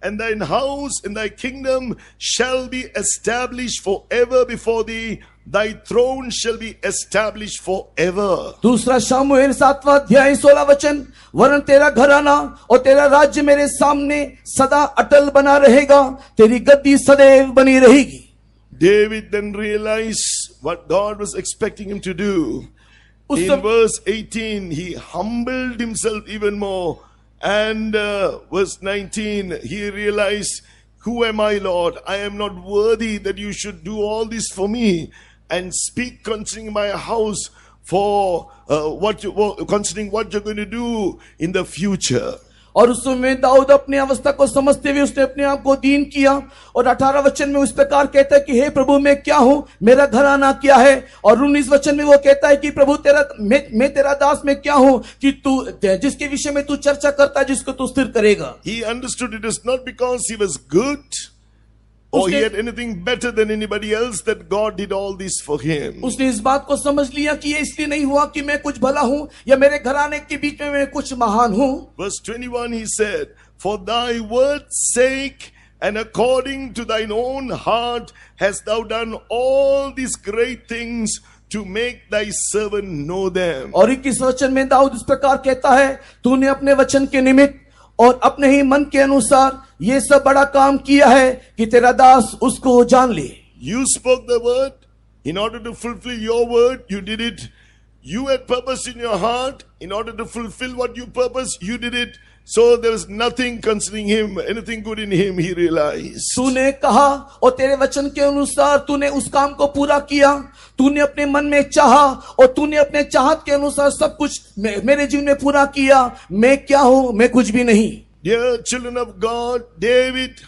and thine house and thy kingdom shall be established forever before thee thy throne shall be established forever दूसरा शामुएल सातवां अध्याय 16 वचन वरन तेरा घराना और तेरा राज्य मेरे सामने सदा अटल बना रहेगा तेरी गद्दी सदैव बनी रहेगी David then realized what God was expecting him to do. In verse 18, he humbled himself even more. And uh, verse 19, he realized, Who am I, Lord? I am not worthy that you should do all this for me and speak concerning my house for uh, what you, concerning what you're going to do in the future. और उस समय दाऊद अपनी अवस्था को समझते हुए उसने अपने आप को दीन किया और अठारह वचन में उस प्रकार कहता है कि हे प्रभु मैं क्या हूं मेरा घर आना क्या है और उन्नीस वचन में वो कहता है कि प्रभु तेरा मैं, मैं तेरा दास में क्या हूं कि तू जिसके विषय में तू चर्चा करता है जिसको तू स्थिर करेगा he understood it is not because he was good or he had anything better than anybody else that God did all this for him. उसने इस बात को समझ लिया कि ये इसलिए नहीं हुआ कि मैं कुछ भला हूँ या मेरे घराने के बीच में मैं कुछ महान हूँ. Verse 21 he said, For thy word's sake and according to thine own heart hast thou done all these great things to make thy servant know them. और इक्कीस वचन में दाऊद इस प्रकार कहता है, तूने अपने वचन के निमित्त और अपने ही मन के अनुसार ये सब बड़ा काम किया है कि तेरा दास उसको जान ले you spoke the word in order to fulfil your word you did it you had purpose in your heart in order to fulfil what you purpose, you did it So there was nothing concerning him, anything good in him, he realized. तूने कहा और तेरे वचन के अनुसार तूने उस काम को पूरा किया तूने अपने मन में चाहा और तूने अपने चाहत के अनुसार सब कुछ मेरे जीवन में पूरा किया मैं क्या हूं मैं कुछ भी नहीं Dear children of God, David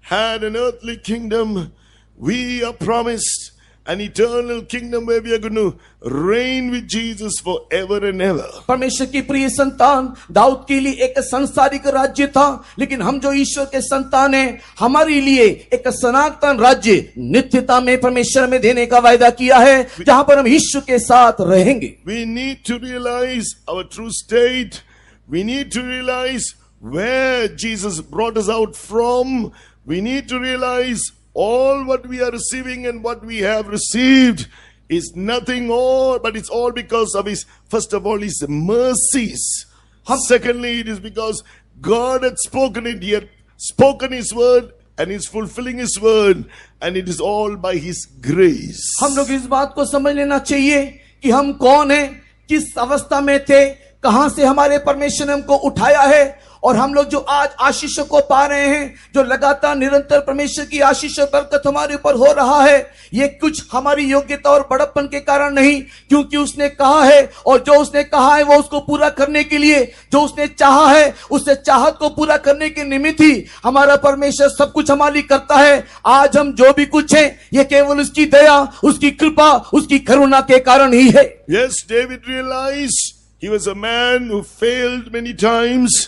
had an earthly kingdom. We are promised an eternal kingdom where we are going to reign with Jesus forever and ever. परमेश्वर की प्रिय संतान दाऊद के लिए एक संसारिक राज्य था लेकिन हम जो ईश्वर के संतान हैं हमारे लिए एक सनातन राज्य नित्यता में परमेश्वर में देने का वायदा किया है जहां पर हम ईश्वर के साथ रहेंगे We need to realize our true state. We need to realize where Jesus brought us out from, we need to realize all what we are receiving and what we have received is nothing all, but it's all because of His, first of all, His mercies. Secondly, it is because God had spoken it, He had spoken His word and he's fulfilling his word and it is all by his grace हम लोग इस बात को समझ लेना चाहिए कि हम कौन हैं किस अवस्था में थे कहां से हमारे परमेश्वर ने हमको उठाया है और हम लोग जो आज आशीष को पा रहे हैं जो लगातार निरंतर परमेश्वर की आशीष बरकत हमारे ऊपर हो रहा है ये कुछ हमारी योग्यता और बड़प्पन के कारण नहीं क्योंकि उसने कहा है और जो उसने कहा है वो उसको पूरा करने के लिए जो उसने चाहा है उसने चाहत को पूरा करने के निमित्त ही हमारा परमेश्वर सब कुछ हमारे लिए करता है आज हम जो भी कुछ है ये केवल उसकी दया उसकी कृपा उसकी करुणा के कारण ही है yes, David realized he was a man who failed many times.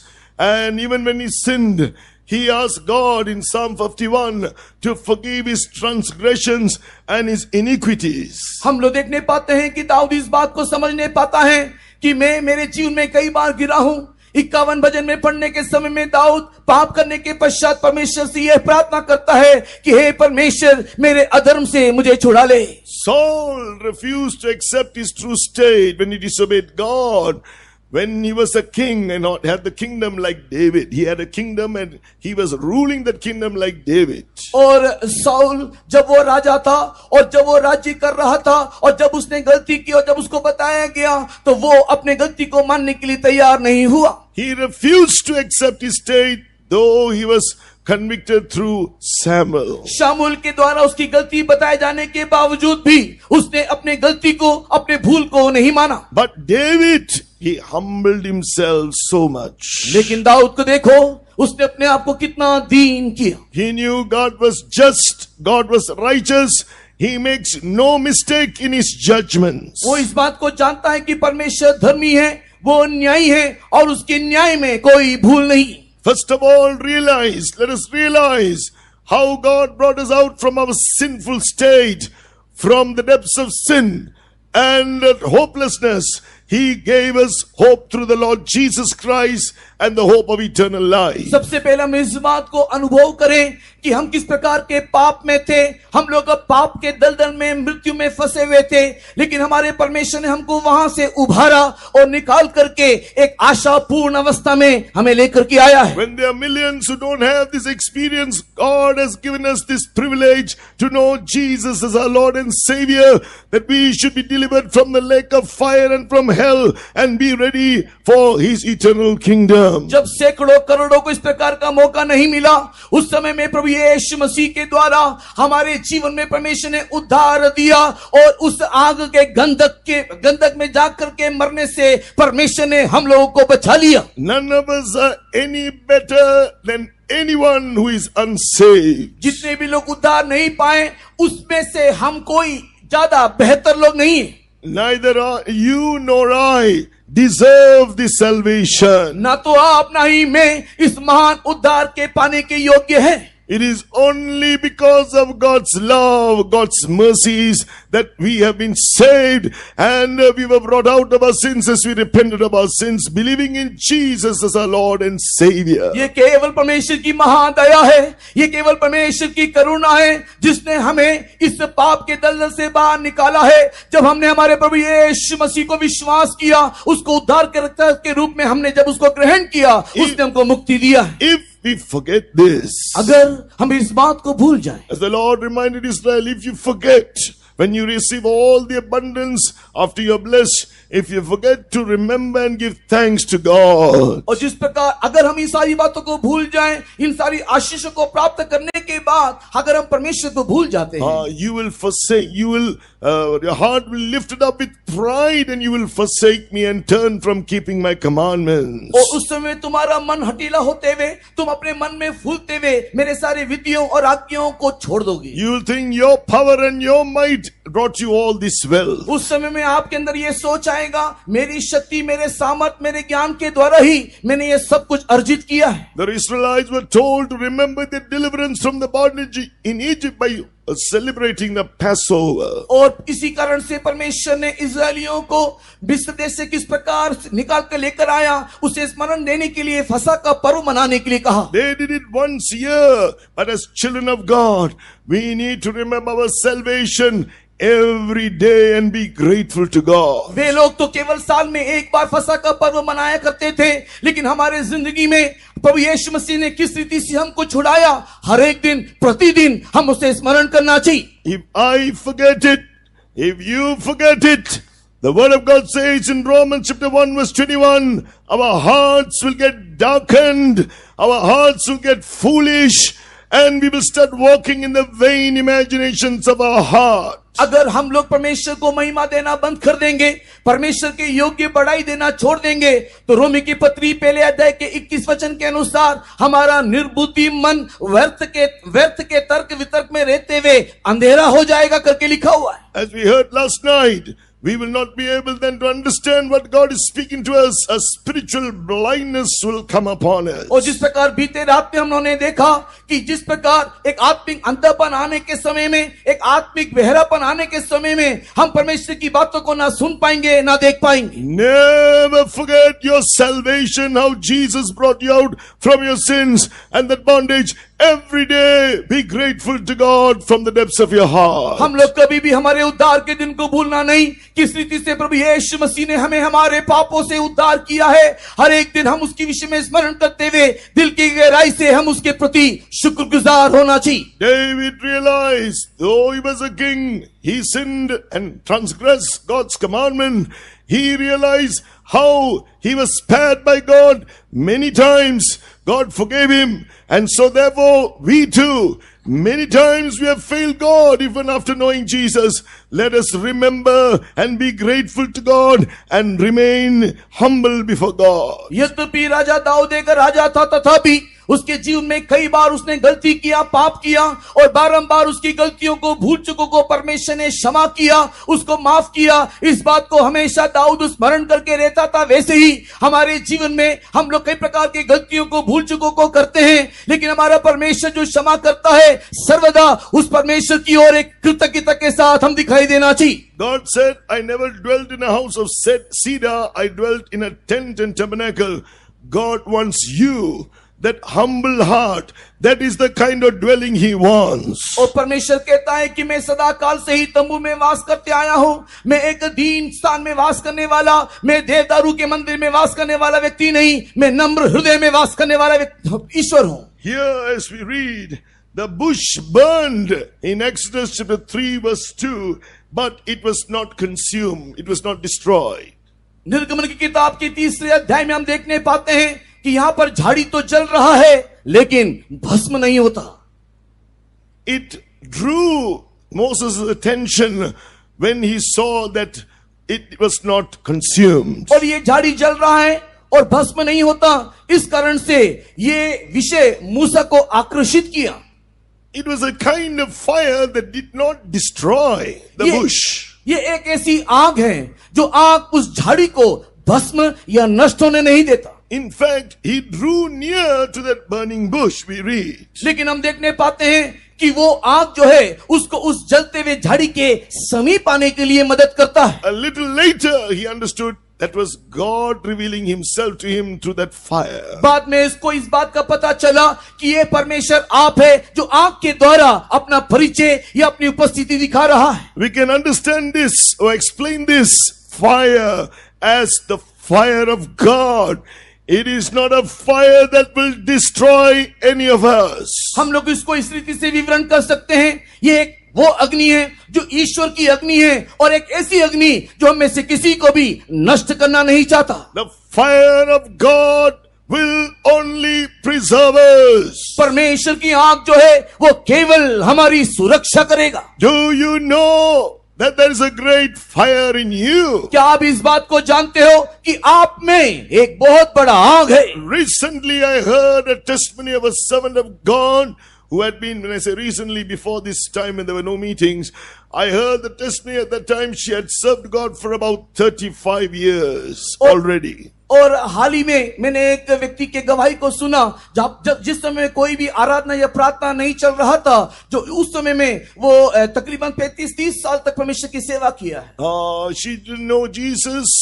And even when he sinned, he asked God in Psalm 51 to forgive his transgressions and his iniquities. हम लोग देखने पाते हैं कि दाऊद इस बात को समझ नहीं पाता है कि मैं मेरे जीवन में कई बार गिरा हूं इक्यावन भजन में पढ़ने के समय में दाऊद पाप करने के पश्चात परमेश्वर से यह प्रार्थना करता है कि हे परमेश्वर मेरे अधर्म से मुझे छुड़ा ले Saul refused to accept his true state when he disobeyed God. when he was a king and not had the kingdom like David. He had a kingdom and he was ruling that kingdom like David. और Saul जब वो राजा था और जब वो राज्य कर रहा था और जब उसने गलती की और जब उसको बताया गया तो वो अपने गलती को मानने के लिए तैयार नहीं हुआ. He refused to accept his state though he was convicted through Samuel. Shamul के द्वारा उसकी गलती बताए जाने के बावजूद भी उसने अपने गलती को अपने भूल को नहीं माना But David he humbled himself so much. लेकिन दाऊद को देखो उसने अपने आप को कितना दीन किया He knew God was just, God was righteous. He makes no mistake in his judgments. वो इस बात को जानता है कि परमेश्वर धर्मी है वो न्यायी है और उसके न्याय में कोई भूल नहीं First of all, realize, let us realize how God brought us out from our sinful state, from the depths of sin and hopelessness. He gave us hope through the Lord Jesus Christ and the hope of eternal life. सबसे पहले हम इस बात को अनुभव करें कि हम किस प्रकार के पाप में थे हम लोग अब पाप के दलदल में मृत्यु में फंसे हुए थे लेकिन हमारे परमेश्वर ने हमको वहां से उभारा और निकाल करके एक आशा पूर्ण अवस्था में हमें लेकर के आया है When there are millions who don't have this experience, God has given us this privilege to know Jesus as our Lord and Savior, that we should be delivered from the lake of fire and from hell. hell and be ready for his eternal kingdom. जब सैकड़ों करोड़ों को इस प्रकार का मौका नहीं मिला उस समय में प्रभु यीशु मसीह के द्वारा हमारे जीवन में परमेश्वर ने उद्धार दिया और उस आग के गंधक के गंधक में जाकर के मरने से परमेश्वर ने हम लोगों को बचा लिया None of us are any better than anyone who is unsaved. जितने भी लोग उद्धार नहीं पाए उसमें से हम कोई ज्यादा बेहतर लोग नहीं है neither are you nor I deserve the salvation. ना तो आप ना ही मैं इस महान उद्धार के पाने के योग्य हैं It is only because of God's love, God's mercies that we have been saved and we were brought out of our sins as we repented of our sins, believing in Jesus as our Lord and Savior. ये केवल परमेश्वर की महान दया है ये केवल परमेश्वर की करुणा है जिसने हमें इस पाप के दल से बाहर निकाला है जब हमने हमारे प्रभु यीशु मसीह को विश्वास किया उसको उद्धार के रूप में हमने जब उसको ग्रहण किया उसने हमको मुक्ति दिया इफ we forget this. अगर हम इस बात को भूल जाएं. As the Lord reminded Israel, if you forget when you receive all the abundance after your bless. If you forget to remember and give thanks to God. और जिस प्रकार अगर हम इन सारी बातों को भूल जाएं, इन सारी आशीषों को प्राप्त करने के बाद अगर हम परमेश्वर को भूल जाते हैं, uh, you will forsake, you will, uh, your heart will lift it up with pride and you will forsake me and turn from keeping my commandments. और उस समय तुम्हारा मन हटीला होते हुए, तुम अपने मन में फूलते हुए मेरे सारे विधियों और आज्ञाओं को छोड़ दोगे. You will think your power and your might brought you all this well. उस समय में आपके अंदर ये सोच आए जाएगा मेरी शक्ति मेरे सामर्थ मेरे ज्ञान के द्वारा ही मैंने ये सब कुछ अर्जित किया है The Israelites were told to remember the deliverance from the bondage in celebrating uh, और इसी कारण से परमेश्वर ने इसराइलियों को विश्व देश से किस प्रकार निकाल कर लेकर आया उसे स्मरण देने के लिए फसा का पर्व मनाने के लिए कहा children of God we need to remember salvation every day and be grateful to God. वे लोग तो केवल साल में एक बार फसा का पर्व मनाया करते थे लेकिन हमारे जिंदगी में प्रभु यीशु मसीह ने किस रीति से हमको छुड़ाया हर एक दिन प्रतिदिन हम उसे स्मरण करना चाहिए If I forget it, if you forget it, the word of God says in Romans chapter 1 verse 21, our hearts will get darkened, our hearts will get foolish, and we will start walking in the vain imaginations of our heart. अगर हम लोग परमेश्वर को महिमा देना बंद कर देंगे परमेश्वर के योग्य बढ़ाई देना छोड़ देंगे तो रोमी की पत्री पहले अध्याय के 21 वचन के अनुसार हमारा निर्बुद्धि मन व्यर्थ के व्यर्थ के तर्क वितर्क में रहते हुए अंधेरा हो जाएगा करके लिखा हुआ है As we heard last night, we will not be able then to understand what God is speaking to us. A spiritual blindness will come upon us. और जिस प्रकार बीते रात में हमने देखा कि जिस प्रकार एक आत्मिक अंधापन आने के समय में एक आत्मिक बहरापन आने के समय में हम परमेश्वर की बातों को ना सुन पाएंगे ना देख पाएंगे Never forget your salvation, how Jesus brought you out from your sins and that bondage every day be grateful to God from the depths of your heart. हम लोग कभी भी हमारे उद्धार के दिन को भूलना नहीं किस रीति से प्रभु यीशु मसीह ने हमें हमारे पापों से उद्धार किया है हर एक दिन हम उसकी विषय में स्मरण करते हुए दिल की गहराई से हम उसके प्रति शुक्रगुजार होना चाहिए David realized though he was a king he sinned and transgressed God's commandment he realized how he was spared by God many times. God forgave him. And so therefore, we too, many times we have failed God even after knowing Jesus. Let us remember and be grateful to God and remain humble before God. उसके जीवन में कई बार उसने गलती किया पाप किया और बारंबार उसकी गलतियों को भूल चुकों को परमेश्वर ने क्षमा किया उसको माफ किया इस बात को हमेशा दाऊद स्मरण करके रहता था वैसे ही हमारे जीवन में हम लोग कई प्रकार की गलतियों को भूल चुकों को करते हैं लेकिन हमारा परमेश्वर जो क्षमा करता है सर्वदा उस परमेश्वर की ओर एक कृतज्ञता के साथ हम दिखाई देना चाहिए God said, I never dwelt in a house of cedar. I dwelt in a tent and tabernacle. God wants you that humble heart that is the kind of dwelling he wants और parmeshwar kehta hai ki main sada kal se hi tambu mein vaas karte aaya hu main ek deen sthan mein vaas karne wala main devdaru ke mandir mein vaas karne wala vyakti nahi main नम्र hriday mein vaas karne wala ishwar hu here as we read the bush burned in exodus chapter 3 verse 2 but it was not consumed it was not destroyed nirgaman ki kitab ke teesre adhyay mein hum dekhne paate hain कि यहां पर झाड़ी तो जल रहा है लेकिन भस्म नहीं होता it drew Moses attention when he saw that it was not consumed और ये झाड़ी जल रहा है और भस्म नहीं होता इस कारण से ये विषय मूसा को आकर्षित किया it was a kind of fire that did not destroy the ये एक ऐसी आग है जो आग उस झाड़ी को भस्म या नष्ट होने नहीं देता In fact, he drew near to that burning bush we read. लेकिन हम देखने पाते हैं कि वो आग जो है उसको उस जलते हुए झाड़ी के समीप आने के लिए मदद करता है A little later he understood That was God revealing himself to him through that fire. बाद में इसको इस बात का पता चला कि ये परमेश्वर आप है जो आग के द्वारा अपना परिचय या अपनी उपस्थिति दिखा रहा है We can understand this or explain this fire as the fire of God. It is not a fire that will destroy any of us. हम लोग इसको इस रीति से विवरण कर सकते हैं ये एक वो अग्नि है जो ईश्वर की अग्नि है और एक ऐसी अग्नि जो हमें से किसी को भी नष्ट करना नहीं चाहता the fire of God will only preserve परमेश्वर की आग जो है वो केवल हमारी सुरक्षा करेगा do you know that there is a great fire in you. क्या आप इस बात को जानते हो कि आप में एक बहुत बड़ा आग है Recently I heard a testimony of a servant of God who had been, when I say recently, before this time when there were no meetings, I heard the testimony at that time she had served God for about 35 years oh. already. और हाल ही में मैंने एक व्यक्ति के गवाही को सुना जब, जिस समय कोई भी आराधना या प्रार्थना नहीं चल रहा था जो उस समय में वो तकरीबन पैंतीस तीस साल तक परमेश्वर की सेवा किया है she know Jesus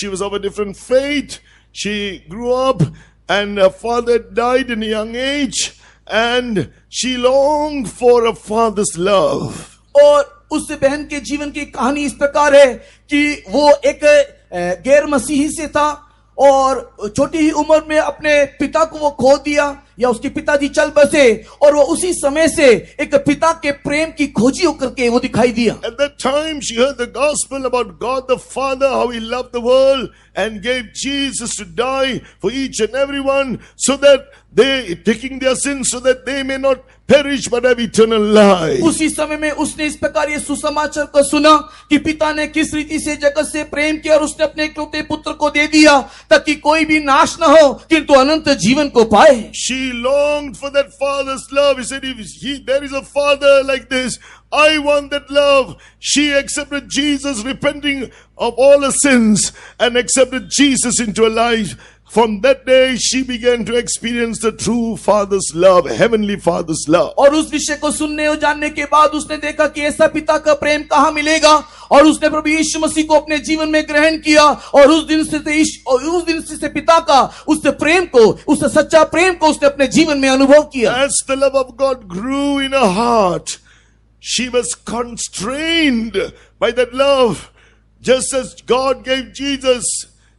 she was of a different faith she grew up and her father died in young age and she long for a father's love और उस बहन के जीवन की कहानी इस प्रकार है कि वो एक गैर मसीही से था और छोटी ही उम्र में अपने पिता को वो खो दिया या उसके पिताजी चल बसे और वो उसी समय से एक पिता के प्रेम की खोजी होकर के वो दिखाई दिया at that time she heard the gospel about God the father how he love the world and gave Jesus to die for each and everyone so that they taking their sins so that they may not perish but have eternal life. उसी समय में उसने इस प्रकार ये सुसमाचार को सुना कि पिता ने किस रीति से जगत से प्रेम किया और उसने अपने इकलौते पुत्र को दे दिया ताकि कोई भी नाश न हो किंतु अनंत जीवन को पाए. She longed for that father's love. He said, if he, there is a father like this, I want that love. She accepted Jesus, repenting of all her sins, and accepted Jesus into her life. From that day she began to experience the true father's love, heavenly father's love. और उस विषय को सुनने और जानने के बाद उसने देखा कि ऐसा पिता का प्रेम कहाँ मिलेगा और उसने प्रभु यीशु मसीह को अपने जीवन में ग्रहण किया और उस दिन से और उस दिन से से पिता का उस प्रेम को उस सच्चा प्रेम को उसने अपने जीवन में अनुभव किया As the love of God grew in her heart, she was constrained by that love, just as God gave Jesus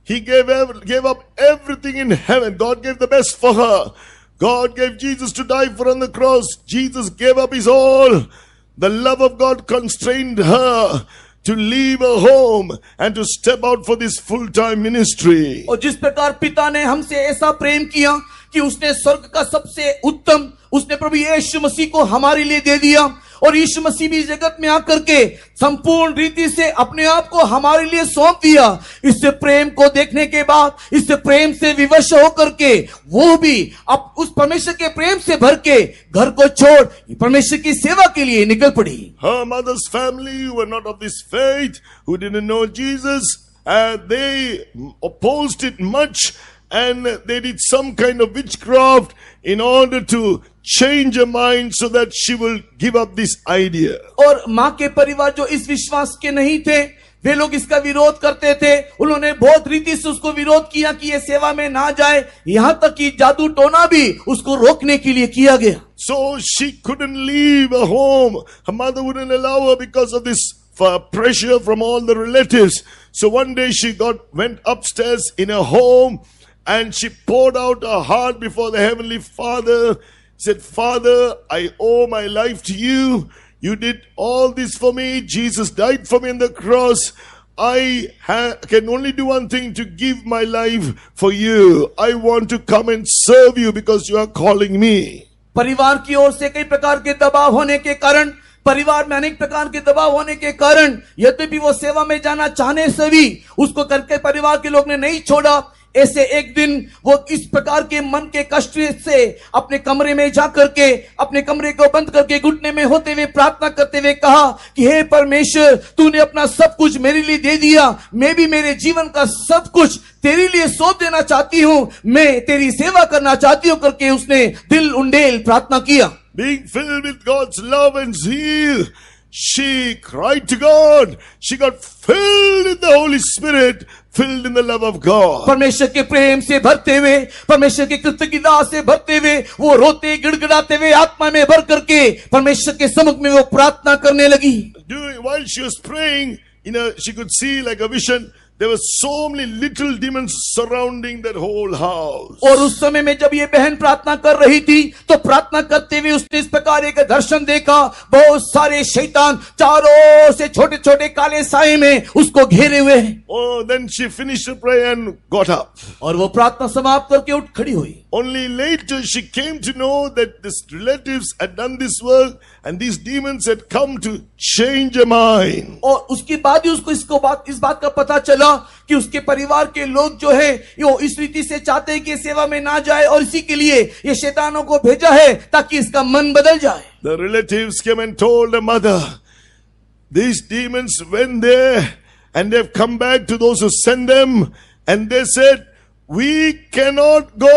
He gave, gave up everything in heaven. God gave the best for her. God gave Jesus to die for on the cross. Jesus gave up his all. The love of God constrained her to leave her home and to step out for this full time ministry. और जिस प्रकार पिता ने हमसे ऐसा प्रेम किया कि उसने स्वर्ग का सबसे उत्तम उसने प्रभु यीशु मसीह को हमारे लिए दे दिया और यीशु मसीह भी जगत में आकर के संपूर्ण रीति से अपने आप को हमारे लिए सौंप दिया इससे प्रेम को देखने के बाद इससे प्रेम से विवश होकर के वो भी अब उस परमेश्वर के प्रेम से भर के घर को छोड़ परमेश्वर की सेवा के लिए निकल पड़ी Her mother's family were not of this faith, who didn't know Jesus, and they opposed it much. and they did some kind of witchcraft in order to change her mind so that she will give up this idea. और माँ के परिवार जो इस विश्वास के नहीं थे वे लोग इसका विरोध करते थे उन्होंने बहुत रीति से उसको विरोध किया कि ये सेवा में ना जाए यहां तक कि जादू टोना भी उसको रोकने के लिए किया गया so she couldn't leave a home mother wouldn't allow her because of this pressure from all the relatives so one day she got went upstairs in a home and she poured out her heart before the Heavenly Father. Said, Father, I owe my life to you. You did all this for me. Jesus died for me on the cross. I ha- can only do one thing to give my life for you. I want to come and serve you because you are calling me. परिवार की ओर से कई प्रकार के दबाव होने के कारण परिवार में अनेक प्रकार के दबाव होने के कारण यद्यपि वो सेवा में जाना चाहने से भी उसको करके परिवार के लोग ने नहीं छोड़ा ऐसे एक दिन वो इस प्रकार के मन के कष्ट से अपने कमरे में जा करके अपने कमरे को बंद करके घुटने में होते हुए प्रार्थना करते हुए कहा कि हे परमेश्वर तूने अपना सब कुछ मेरे लिए दे दिया मैं भी मेरे जीवन का सब कुछ तेरे लिए सौंप देना चाहती हूँ मैं तेरी सेवा करना चाहती हूँ करके उसने दिल उंडेल प्रार्थना किया being filled with God's love and zeal. She cried to God. She got filled in the Holy Spirit. Filled in the love of God परमेश्वर के प्रेम से भरते हुए परमेश्वर की कृतज्ञता से भरते हुए वो रोते गिड़गिड़ाते हुए आत्मा में भर करके परमेश्वर के समुख में वो प्रार्थना करने लगी. While she was praying you know, she could see like a vision There were so many little demons surrounding that whole house. और उस समय में जब ये बहन प्रार्थना कर रही थी तो प्रार्थना करते हुए उसने इस प्रकार एक दर्शन देखा बहुत सारे शैतान चारों से छोटे छोटे काले साय में उसको घेरे हुए हैं। Oh, then she finished the prayer and got up. और वो प्रार्थना समाप्त करके उठ खड़ी हुई Only later she came to know that these relatives had done this work and these demons had come to change her mind. और उसके बाद ही उसको इसको बात इस बात का पता चला कि उसके परिवार के लोग जो है यो इस रीति से चाहते हैं कि सेवा में ना जाए और इसी के लिए ये शैतानों को भेजा है ताकि इसका मन बदल जाए The relatives came and told the mother, these demons went there and they've come back to those who sent them and they said, we cannot go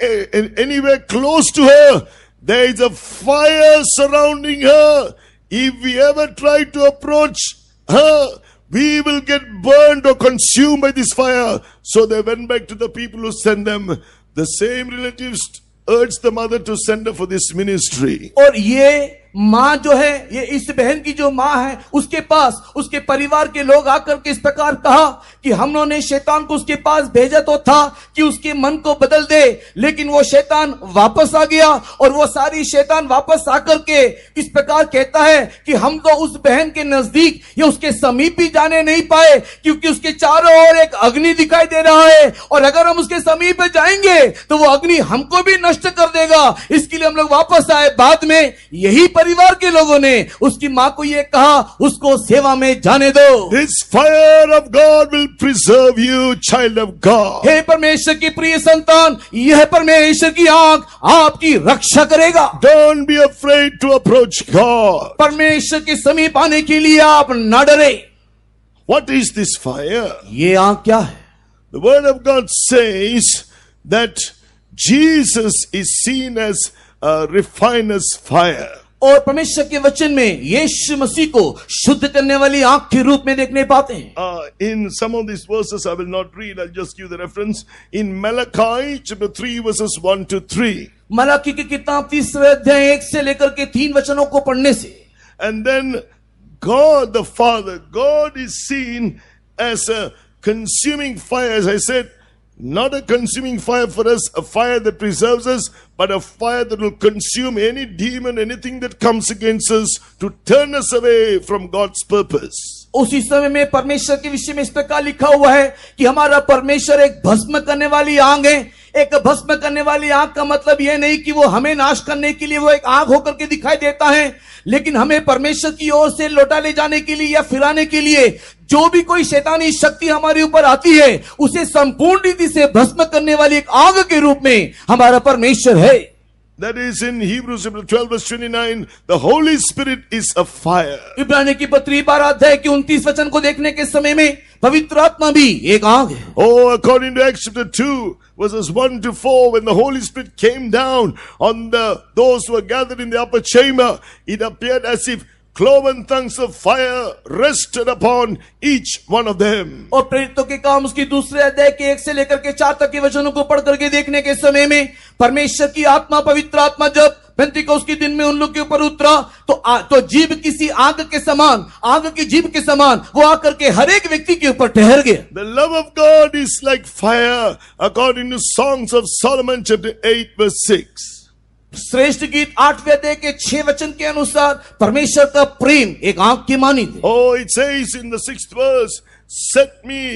anywhere close to her, there is a fire surrounding her. If we ever try to approach her, we will get burned or consumed by this fire. So they went back to the people who sent them. The same relatives urged the mother to send her for this ministry. Or yeah. माँ जो है ये इस बहन की जो माँ है उसके पास उसके परिवार के लोग आकर के इस प्रकार कहा कि हम लोगों ने शैतान को उसके पास भेजा तो था कि उसके मन को बदल दे लेकिन वो शैतान वापस आ गया और वो सारी शैतान वापस आकर के इस प्रकार कहता है कि हम तो उस बहन के नजदीक या उसके समीप भी जाने नहीं पाए क्योंकि उसके चारों ओर एक अग्नि दिखाई दे रहा है और अगर हम उसके समीप जाएंगे तो वो अग्नि हमको भी नष्ट कर देगा इसके लिए हम लोग वापस आए बाद में यही पर परिवार के लोगों ने उसकी माँ को यह कहा उसको सेवा में जाने दो this fire of God will preserve you child of God हे परमेश्वर की प्रिय संतान यह परमेश्वर की आंख आपकी रक्षा करेगा don't be afraid to approach God परमेश्वर के समीप आने के लिए आप न डरे वट इज दिस फायर ये आंख क्या है the word of God says that Jesus is seen as refiner's fire और परमेश्वर के वचन में यीशु मसीह को शुद्ध करने वाली आंख के रूप में देखने पाते हैं in some of this verses I will not read I just give the reference in Malachi chapter 3 verses 1 to 3 Malachi की किताब तीसरे अध्याय एक से लेकर के तीन वचनों को पढ़ने से and then God the father God is seen as a consuming fire as I said not a consuming fire for us a fire that preserves us but a fire that will consume any demon, anything that comes against us to turn us away from God's purpose. उसी समय में परमेश्वर के विषय में इस प्रकार लिखा हुआ है कि हमारा परमेश्वर एक भस्म करने वाली आग है एक भस्म करने वाली आग का मतलब यह नहीं कि वो हमें नाश करने के लिए वो एक आग होकर के दिखाई देता है लेकिन हमें परमेश्वर की ओर से लौटा ले जाने के लिए या फिराने के लिए जो भी कोई शैतानी शक्ति हमारे ऊपर आती है उसे संपूर्ण रीति से भस्म करने वाली एक आग के रूप में हमारा परमेश्वर है That is in Hebrews chapter 12 verse 29. The Holy Spirit is a fire. इब्रानी की पत्री बारह अध्याय के 29 वचन को देखने के समय में पवित्र आत्मा भी एक आग है. Oh, according to Acts chapter 2 verses 1 to 4, when the Holy Spirit came down on the those who were gathered in the upper chamber, it appeared as if cloven tongues of fire rested upon each one of them. और प्रेरितों के काम उसकी दूसरे अध्याय के एक से लेकर के चार तक के वचनों को पढ़ करके देखने के समय में परमेश्वर की आत्मा पवित्र आत्मा जब पेंतिकोस के दिन में उन लोग के ऊपर उतरा तो आ, तो जीव किसी आग के समान आग की जीव के समान वो आकर के हर एक व्यक्ति के ऊपर ठहर गया the love of God is like fire according to Songs of Solomon chapter 8 verse 6 श्रेष्ठ गीत आठवें अध्याय के छह वचन के अनुसार परमेश्वर का प्रेम एक आंख की मानी थी sixth verse set me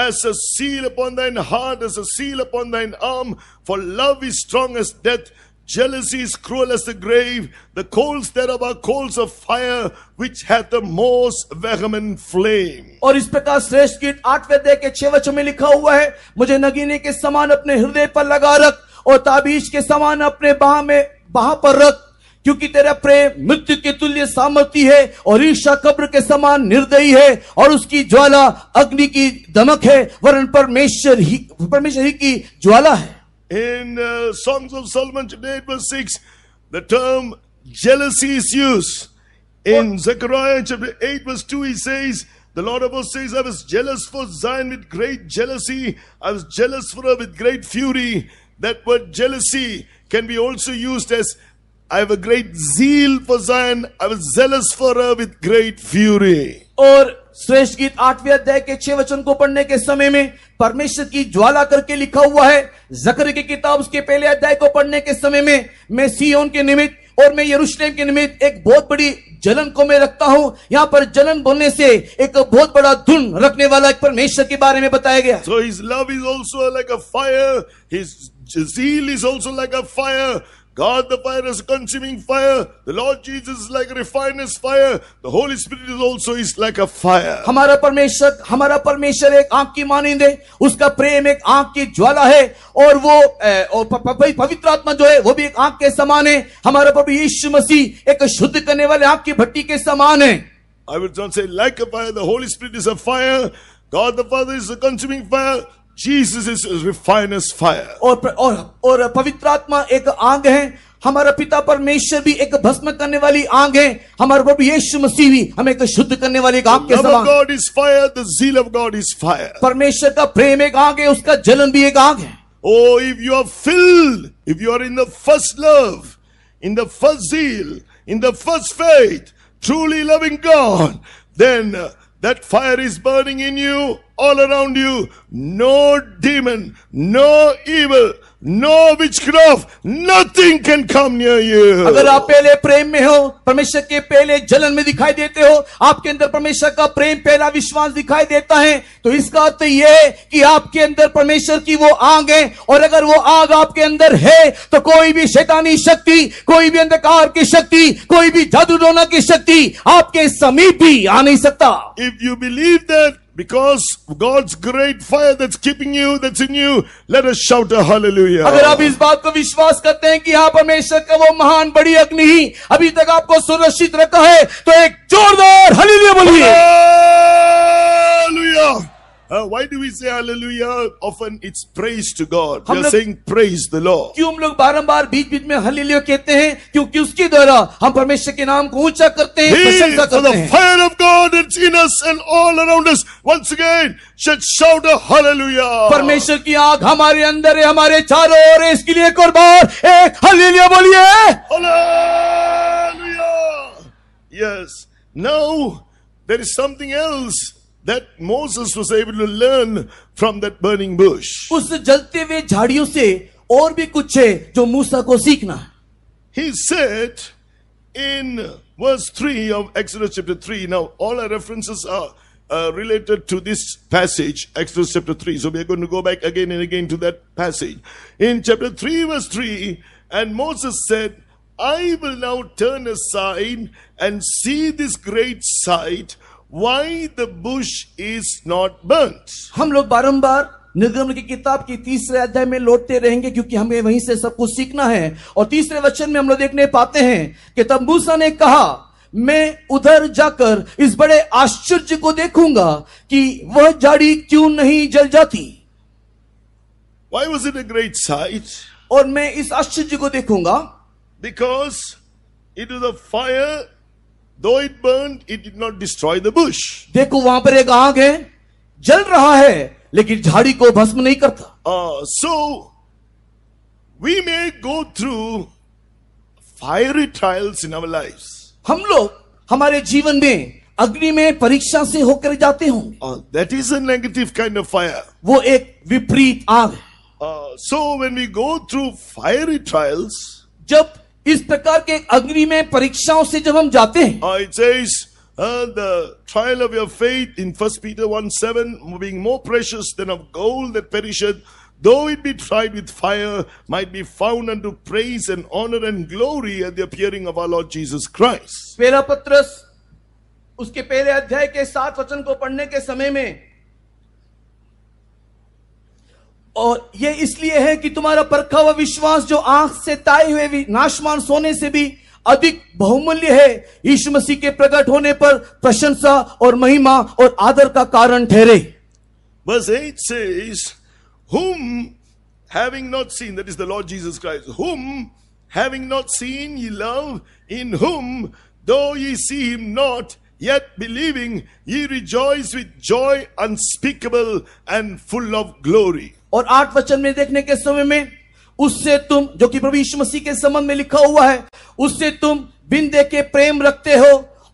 as a seal upon thine heart, as a seal upon thine arm. For love is strong as death, jealousy is cruel as the grave. The coals thereof are coals of fire, which hath the most vehement flame. और इस प्रकार श्रेष्ठ गीत आठवें अध्याय के छह वचन में लिखा हुआ है मुझे नगीने के समान अपने हृदय पर लगा रख और ताबीज के समान अपने बाह में बाह पर रख क्योंकि तेरा प्रेम मृत्यु के तुल्य सामर्थ्य है और ईर्षा कब्र के समान निर्दयी है और उसकी ज्वाला अग्नि की दमक है वरन परमेश्वर ही परमेश्वर ही की ज्वाला है in Songs of Solomon chapter the term jealousy in Zechariah chapter 8 verse 2 he says the Lord of host says I was jealous for Zion with great jealousy I That word jealousy can be also used as I have a great zeal for Zion. I was zealous for her with great fury. और श्रेष्ठ गीत आठवीं अध्याय के छह वचन को पढ़ने के समय में परमेश्वर की ज्वाला करके लिखा हुआ है जकर की किताब उसके पहले अध्याय को पढ़ने के समय में मैं सीओन के निमित्त और मैं यरूशलेम के निमित्त एक बहुत बड़ी जलन को मैं रखता हूं यहाँ पर जलन बोलने से एक बहुत बड़ा धुन रखने वाला एक परमेश्वर के बारे में बताया गया so his love is also like a fire his His Zeal is also like a fire. God the fire is a consuming fire. The Lord Jesus is like a refiner's fire. The Holy Spirit is also is like a fire. हमारा परमेश्वर हमारा परमेश्वर एक आंख की मानिंद है उसका प्रेम एक आंख की ज्वाला है और वो पवित्र आत्मा जो है वो भी एक आंख के समान है हमारा प्रभु यीशु मसीह एक शुद्ध करने वाले आंख की भट्टी के समान है I will not say like a fire. The Holy Spirit is a fire. God the Father is a consuming fire. Jesus is refiner's fire. और और और पवित्र आत्मा एक आग है हमारा पिता परमेश्वर भी एक भस्म करने वाली आग है हमारे प्रभु यीशु मसीह भी हमें एक शुद्ध करने वाली आग के समान God is fire the zeal of God is fire परमेश्वर का प्रेम एक आग है उसका जलन भी एक आग है oh if you are filled if you are in the first love in the first zeal in the first faith truly loving God then that fire is burning in you all around you. No demon, no evil, no witchcraft, nothing can come near you. अगर आप पहले प्रेम में हो परमेश्वर के पहले जलन में दिखाई देते हो आपके अंदर परमेश्वर का प्रेम पहला विश्वास दिखाई देता है तो इसका अर्थ यह है कि आपके अंदर परमेश्वर की वो आग है और अगर वो आग आपके अंदर है तो कोई भी शैतानी शक्ति कोई भी अंधकार की शक्ति कोई भी जादू टोना की शक्ति आपके समीप भी आ नहीं सकता if you believe that Because God's great fire that's keeping you, that's in you, let us shout a hallelujah. अगर आप इस बात को विश्वास करते हैं कि आप परमेश्वर का वो महान बड़ी अग्नि ही अभी तक आपको सुरक्षित रखा है तो एक जोरदार हालेलुया बोलिए hallelujah Uh, why do we say hallelujah? Often it's praise to God. We are saying praise the क्यों हम लोग बारंबार बीच बीच में हलिलियो कहते हैं क्योंकि उसके द्वारा हम परमेश्वर के नाम को ऊंचा करते हैं प्रशंसा करते हैं fire of God it's in us and all around us once again should shout a hallelujah परमेश्वर की आग हमारे अंदर है हमारे चारों ओर है इसके लिए एक और बार एक हालेलुया बोलिए hallelujah yes now there is something else that Moses was able to learn from that burning bush. उस जलते हुए झाड़ियों से और भी कुछ है जो मूसा को सीखना He said in verse 3 of Exodus chapter 3. Now, all our references are uh, related to this passage, Exodus chapter 3. So, we are going to go back again and again to that passage. In chapter 3, verse 3, and Moses said, I will now turn aside and see this great sight why the bush is not burnt. hum log barambar निर्गमन की किताब की तीसरे अध्याय में लौटते रहेंगे क्योंकि हमें वहीं से सब कुछ सीखना है और तीसरे वचन में हम लोग देखने पाते हैं कि तब ने कहा मैं उधर जाकर इस बड़े आश्चर्य को देखूंगा कि वह जाड़ी क्यों नहीं जल जाती Why was it a great sight? और मैं इस आश्चर्य को देखूंगा because it is a fire Though it burned, it did not destroy the bush. देखो वहां पर एक आग है जल रहा है लेकिन झाड़ी को भस्म नहीं करता so we may go through fiery trials in our life हम लोग हमारे जीवन में अग्नि में परीक्षा से होकर जाते हों that is a negative kind of fire वो एक विपरीत आग है so when we go through fiery trials जब इस प्रकार के अग्नि में परीक्षाओं से जब हम जाते हैं trial of your faith in first Peter one seven being more precious than of gold that though it be tried with fire might be found and to praise and honour and glory at the of our Lord Jesus Christ पहला पत्रस उसके पहले अध्याय के सात वचन को पढ़ने के समय में और ये इसलिए है कि तुम्हारा परखा हुआ विश्वास जो आंख से ताए हुए नाशमान सोने से भी अधिक बहुमूल्य है यीशु मसीह के प्रकट होने पर प्रशंसा और महिमा और आदर का कारण ठहरे Verse 8 says, Whom having not seen, that is the Lord Jesus Christ, whom having not seen ye love, in whom though ye see him not, yet believing ye rejoice with joy unspeakable and full of glory. और आठ वचन में देखने के समय में उससे तुम जो कि प्रभु यीशु मसीह के संबंध में लिखा हुआ है उससे तुम बिन देखे प्रेम रखते हो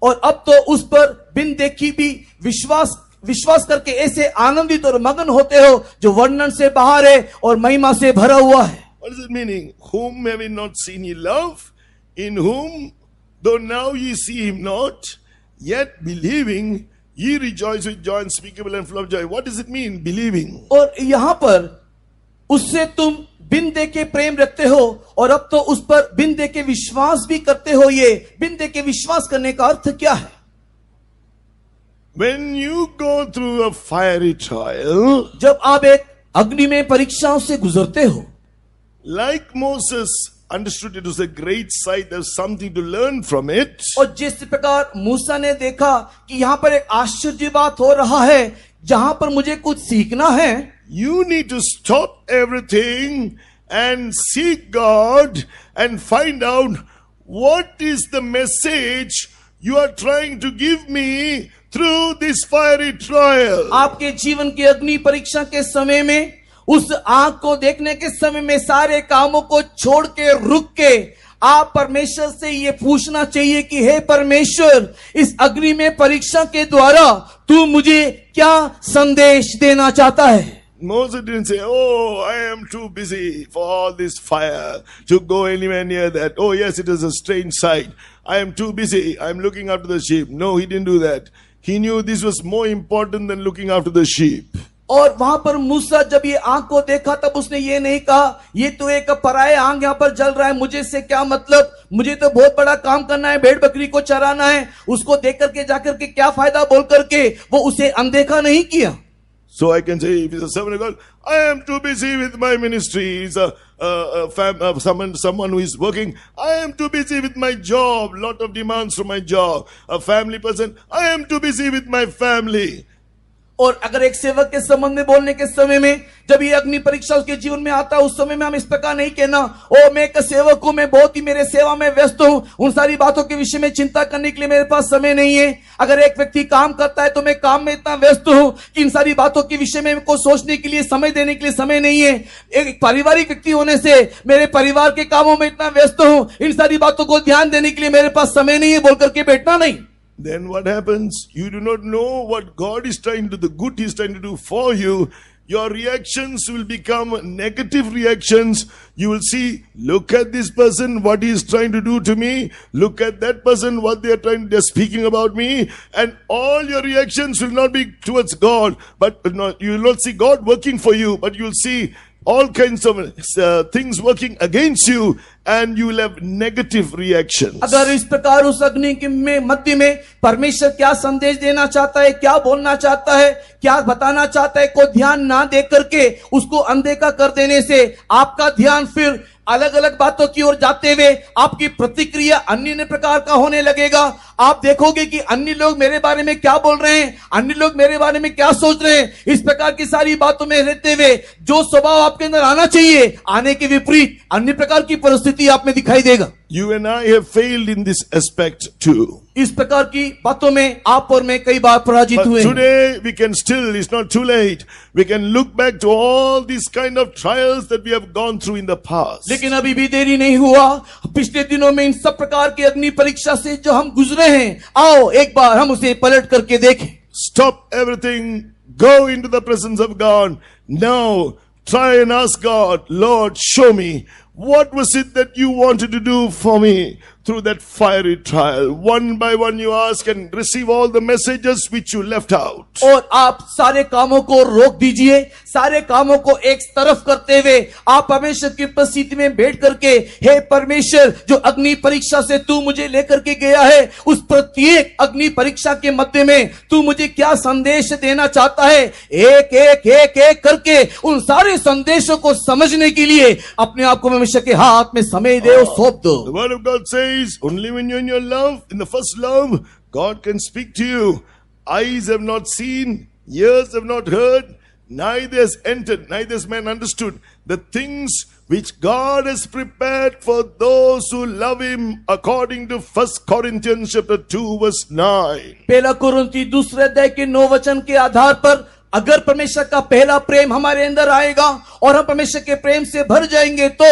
और अब तो उस पर बिन देखी भी विश्वास विश्वास करके ऐसे आनंदित और मगन होते हो जो वर्णन से बाहर है और महिमा से भरा हुआ है What is it meaning? Whom have we not seen ye love? In whom, though now ye see him not, yet believing, ये rejoice with joy unspeakable and full of joy. What does it mean? Believing. और यहाँ पर उससे तुम बिन दे के प्रेम रखते हो और अब तो उस पर बिन दे के विश्वास भी करते हो ये बिन दे के विश्वास करने का अर्थ क्या है When you go through a fiery trial, जब आप एक अग्नि में परीक्षाओं से गुजरते हो like Moses, understood it was a great sight there's something to learn from it aur jis prakar musa ne dekha ki yahan par ek आश्चर्य baat ho raha hai jahan par mujhe kuch seekhna hai you need to stop everything and seek God and find out what is the message you are trying to give me through this fiery trial aapke jeevan ki agni pariksha ke samay mein उस आंख को देखने के समय में सारे कामों को छोड़ के रुक के आप परमेश्वर से ये पूछना चाहिए कि हे परमेश्वर इस अग्नि में परीक्षा के द्वारा तू मुझे क्या संदेश देना चाहता है Moses didn't say, Oh, I am too busy for all this fire to go anywhere near that. Oh, yes, it is a strange sight. I am too busy. I am looking after the sheep. No, he didn't do that. He knew this was more important than looking after the sheep. और वहां पर मूसा जब ये आंख को देखा तब उसने ये नहीं कहा ये तो एक पराए आंख यहां पर जल रहा है मुझे इससे क्या मतलब मुझे तो बहुत बड़ा काम करना है भेड़ बकरी को चराना है उसको देख करके जाकर के क्या फायदा बोल करके वो उसे अनदेखा नहीं किया सो I can say I am too busy with my ministry working I am too busy with my job lot of demands for my job family person I am too busy with my family और अगर एक सेवक के संबंध में बोलने के समय में जब ये अग्नि परीक्षा उसके जीवन में आता है उस समय में हम इस प्रकार नहीं कहना ओ मैं एक सेवक हूं मैं बहुत ही मेरे सेवा में व्यस्त हूं उन सारी बातों के विषय में चिंता करने के लिए मेरे पास समय नहीं है अगर एक व्यक्ति काम करता है तो मैं काम में इतना व्यस्त हूं कि इन सारी बातों के विषय में को सोचने के लिए समय देने के लिए समय नहीं है एक पारिवारिक व्यक्ति होने से मेरे परिवार के कामों में इतना व्यस्त हूं इन सारी बातों को ध्यान देने के लिए मेरे पास समय नहीं है बोल करके बैठना नहीं then what happens? You do not know what God is trying to do, the good He is trying to do for you. Your reactions will become negative reactions. You will see, look at this person, what he is trying to do to me. Look at that person, what they are trying, they're speaking about me. And all your reactions will not be towards God, but you will not see God working for you, but you will see all kinds of uh, things working against you and you will have negative reactions अगर इस प्रकार उस अग्नि के में मध्य में परमेश्वर क्या संदेश देना चाहता है क्या बोलना चाहता है क्या बताना चाहता है को ध्यान ना दे करके उसको अनदेखा कर देने से आपका ध्यान फिर अलग अलग बातों की ओर जाते हुए आपकी प्रतिक्रिया अन्य प्रकार का होने लगेगा आप देखोगे कि अन्य लोग मेरे बारे में क्या बोल रहे हैं अन्य लोग मेरे बारे में क्या सोच रहे हैं इस प्रकार की सारी बातों में रहते हुए जो स्वभाव आपके अंदर आना चाहिए आने के विपरीत अन्य प्रकार की परिस्थिति आप में दिखाई देगा You and I have failed in this aspect too. इस प्रकार की बातों में आप और मैं कई बार पराजित हुए today we can still it's not too late we can look back to all these kind of trials that we have gone through in the past लेकिन अभी भी देरी नहीं हुआ पिछले दिनों में इन सब प्रकार की अग्नि परीक्षा से जो हम गुजरे हैं आओ एक बार हम उसे पलट करके देखें stop everything go into the presence of God now try and ask God Lord show me what was it that you wanted to do for me? through that fiery trial. One by one you ask and receive all the messages which you left out. और आप सारे कामों को रोक दीजिए सारे कामों को एक तरफ करते हुए आप परमेश्वर की उपस्थिति में बैठ करके हे परमेश्वर जो अग्नि परीक्षा से तू मुझे लेकर के गया है उस प्रत्येक अग्नि परीक्षा के मध्य में तू मुझे क्या संदेश देना चाहता है एक एक एक एक करके उन सारे संदेशों को समझने के लिए अपने आप को परमेश्वर के हाथ में समय दे सौंप दो eyes. Only when you're in your love, in the first love, God can speak to you. Eyes have not seen, ears have not heard, neither has entered, neither has man understood the things which God has prepared for those who love him according to 1 Corinthians chapter 2 verse 9 पहला दूसरे वचन के आधार पर अगर परमेश्वर का पहला प्रेम हमारे अंदर आएगा और हम परमेश्वर के प्रेम से भर जाएंगे तो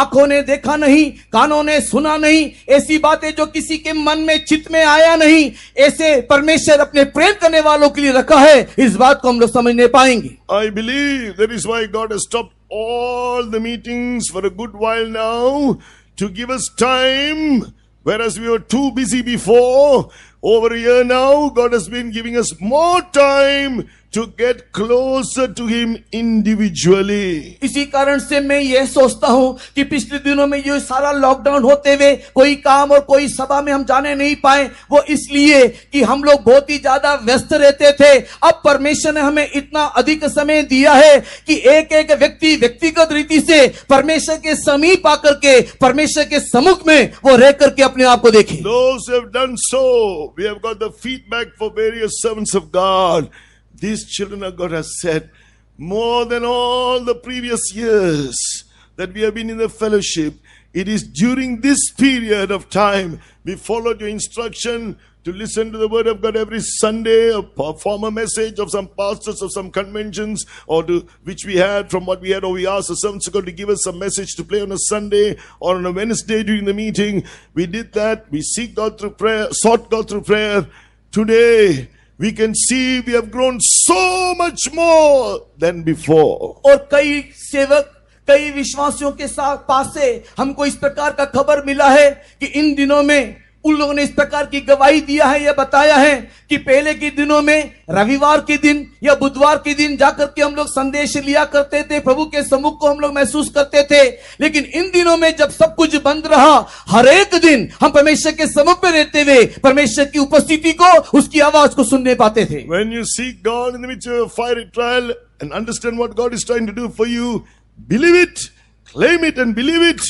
आंखों ने देखा नहीं कानों ने सुना नहीं ऐसी बातें जो किसी के मन में चित में आया नहीं ऐसे परमेश्वर अपने प्रेम करने वालों के लिए रखा है इस बात को हम लोग समझ नहीं पाएंगे I believe that is why God stop all the meetings for a good while now to give us time whereas we are too busy before over year now, God has been giving us more time to get closer to him individually. इसी कारण से मैं यह सोचता हूँ कि पिछले दिनों में ये सारा लॉकडाउन होते हुए कोई काम और कोई सभा में हम जाने नहीं पाए वो इसलिए कि हम लोग बहुत ही ज्यादा व्यस्त रहते थे अब परमेश्वर ने हमें इतना अधिक समय दिया है कि एक एक व्यक्ति व्यक्तिगत रीति से परमेश्वर के समीप आकर के परमेश्वर के समुख में वो रह करके अपने आप को देखे Those have done so. We have got the feedback for various servants of God. These children of God have said, more than all the previous years that we have been in the fellowship, it is during this period of time we followed your instruction to listen to the word of God every Sunday, or perform a message of some pastors of some conventions, or to which we had from what we had, or we asked the servants of God to give us a message to play on a Sunday or on a Wednesday during the meeting. We did that. We seek God through prayer, sought God through prayer. Today, we can see we have grown so much more than before. और कई सेवक कई विश्वासियों के साथ पास से हमको इस प्रकार का खबर मिला है कि इन दिनों में उन लोगों ने इस प्रकार की गवाही दिया है यह बताया है कि पहले के दिनों में रविवार के दिन या बुधवार के दिन जाकर के हम लोग संदेश लिया करते थे प्रभु के समुख को हम लोग महसूस करते थे लेकिन इन दिनों में जब सब कुछ बंद रहा हर एक दिन हम परमेश्वर के समुख में रहते हुए परमेश्वर की उपस्थिति को उसकी आवाज को सुनने पाते थे When you seek God in the midst of a trial and understand what God is trying to do for you, believe it, claim it and believe it,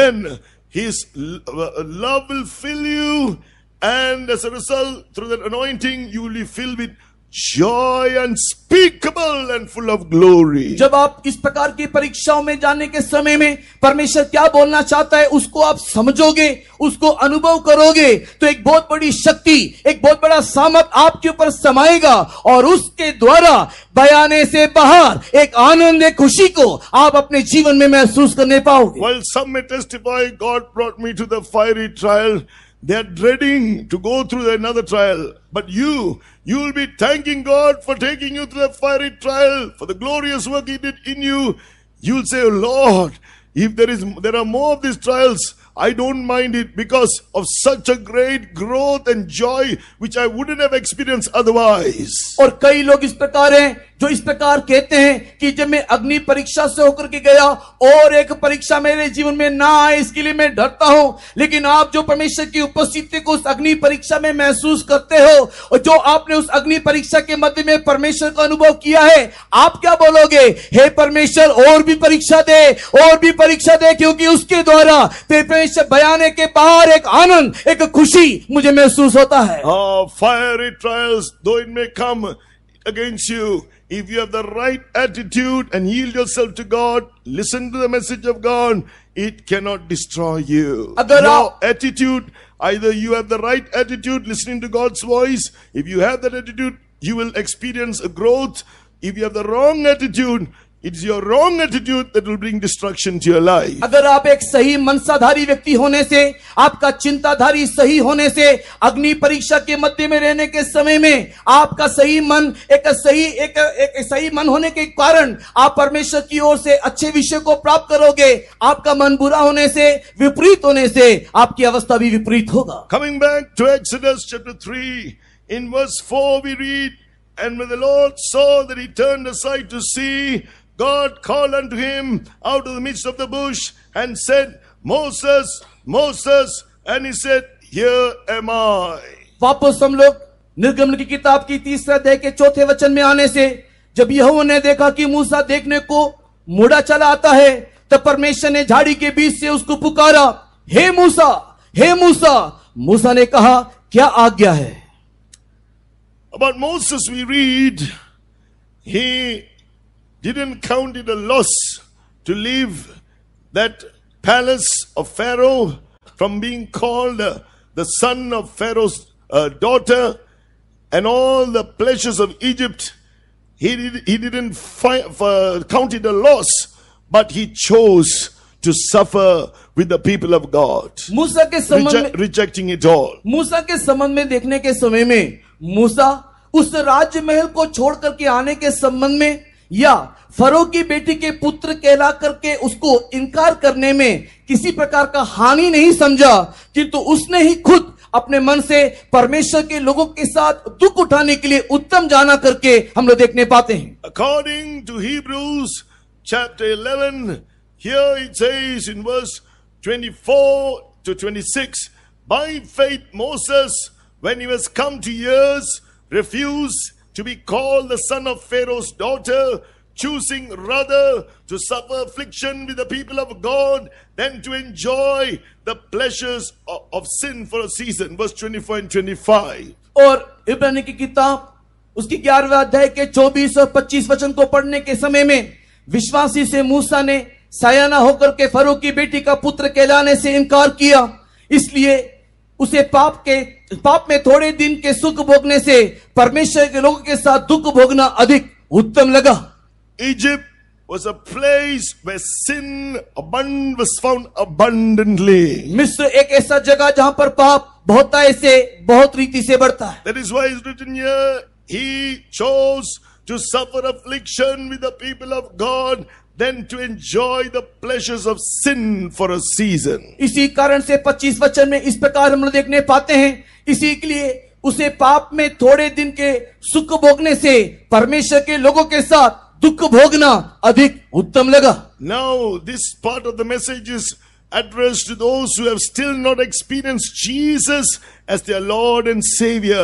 then His uh, love will fill you, and as a result, through that anointing, you will be filled with joy unspeakable and full of glory. जब आप इस प्रकार की परीक्षाओं में जाने के समय में परमेश्वर क्या बोलना चाहता है उसको आप समझोगे उसको अनुभव करोगे तो एक बहुत बड़ी शक्ति एक बहुत बड़ा सामर्थ आपके ऊपर समाएगा और उसके द्वारा बयाने से बाहर एक आनंद खुशी को आप अपने जीवन में महसूस करने पाओगे well, some may testify God brought me to the fiery trial They're dreading to go through another trial. But you, you will be thanking God for taking you through the fiery trial, for the glorious work He did in you. You'll say, oh Lord, if there is there are more of these trials, I don't mind it because of such a great growth and joy which I wouldn't have experienced otherwise. और कई लोग इस प्रकार हैं जो इस प्रकार कहते हैं कि जब मैं अग्नि परीक्षा से होकर के गया और एक परीक्षा मेरे जीवन में ना आए इसके लिए मैं डरता हूं लेकिन आप जो परमेश्वर की उपस्थिति को उस अग्नि परीक्षा में महसूस करते हो और जो आपने उस अग्नि परीक्षा के मध्य में परमेश्वर का अनुभव किया है आप क्या बोलोगे हे परमेश्वर और भी परीक्षा दे और भी परीक्षा दे क्योंकि उसके द्वारा परमेश्वर बयाने के बाहर एक आनंद एक खुशी मुझे महसूस होता है fire it trials though come against you If you have the right attitude and yield yourself to God, listen to the message of God, it cannot destroy you. No attitude. Either you have the right attitude, listening to God's voice. If you have that attitude, you will experience a growth. If you have the wrong attitude, it's your wrong attitude that will bring destruction to your life अगर आप एक सही मनसाधारी व्यक्ति होने से आपका चिंताधारी सही होने से अग्नि परीक्षा के मध्य में रहने के समय में आपका सही मन एक सही एक, एक, एक सही मन होने के कारण आप परमेश्वर की ओर से अच्छे विषय को प्राप्त करोगे आपका मन बुरा होने से विपरीत होने से आपकी अवस्था भी विपरीत होगा coming back to Exodus chapter 3 in verse 4 we read And when the Lord saw that he turned aside to see God called unto him out of the midst of the bush and said, Moses, Moses. And he said, Here am I. वापस हम लोग निर्गमन की किताब की तीसरा अध्याय के चौथे वचन में आने से जब यह ने देखा कि मूसा देखने को मुड़ा चला आता है तब परमेश्वर ने झाड़ी के बीच से उसको पुकारा हे मूसा हे मूसा मूसा ने कहा क्या आज्ञा है About Moses we read he didn't count it a loss to leave that palace of Pharaoh from being called uh, the son of Pharaoh's uh, daughter and all the pleasures of Egypt. He, did, he didn't count it a loss, but he chose to suffer with the people of God. Reje- rejecting it all. मूसा उस राज्य महल को छोड़ करके आने के संबंध में या फरो की बेटी के पुत्र कहला करके उसको इनकार करने में किसी प्रकार का हानि नहीं समझा किंतु उसने ही खुद अपने मन से परमेश्वर के लोगों के साथ दुख उठाने के लिए उत्तम जाना करके हम लोग देखने पाते हैं according to he chapter 11 here it says in 24 26 when he was come to years refused to be called the son of Pharaoh's daughter, choosing rather to suffer affliction with the people of God than to enjoy the pleasures of, of sin for a season. Verse 24 and 25. और इब्रानी की किताब उसकी ग्यारहवें अध्याय के 24 और 25 वचन को पढ़ने के समय में विश्वासी से मूसा ने सायाना होकर के फरू की बेटी का पुत्र कहलाने से इनकार किया इसलिए उसे पाप के पाप में थोड़े दिन के सुख भोगने से परमेश्वर के लोगों के साथ दुख भोगना अधिक उत्तम लगा Egypt was a place where sin abund was found एक ऐसा जगह जहां पर पाप बहुत ऐसे बहुत रीति से बढ़ता है that is why is he chose to suffer affliction with the people of god than to enjoy the pleasures of sin for a season. इसी कारण से 25 वचन में इस प्रकार हम लोग देखने पाते हैं इसी के लिए उसे पाप में थोड़े दिन के सुख भोगने से परमेश्वर के लोगों के साथ दुख भोगना अधिक उत्तम लगा now this part of the message is addressed to those who have still not experienced Jesus as their Lord and Savior.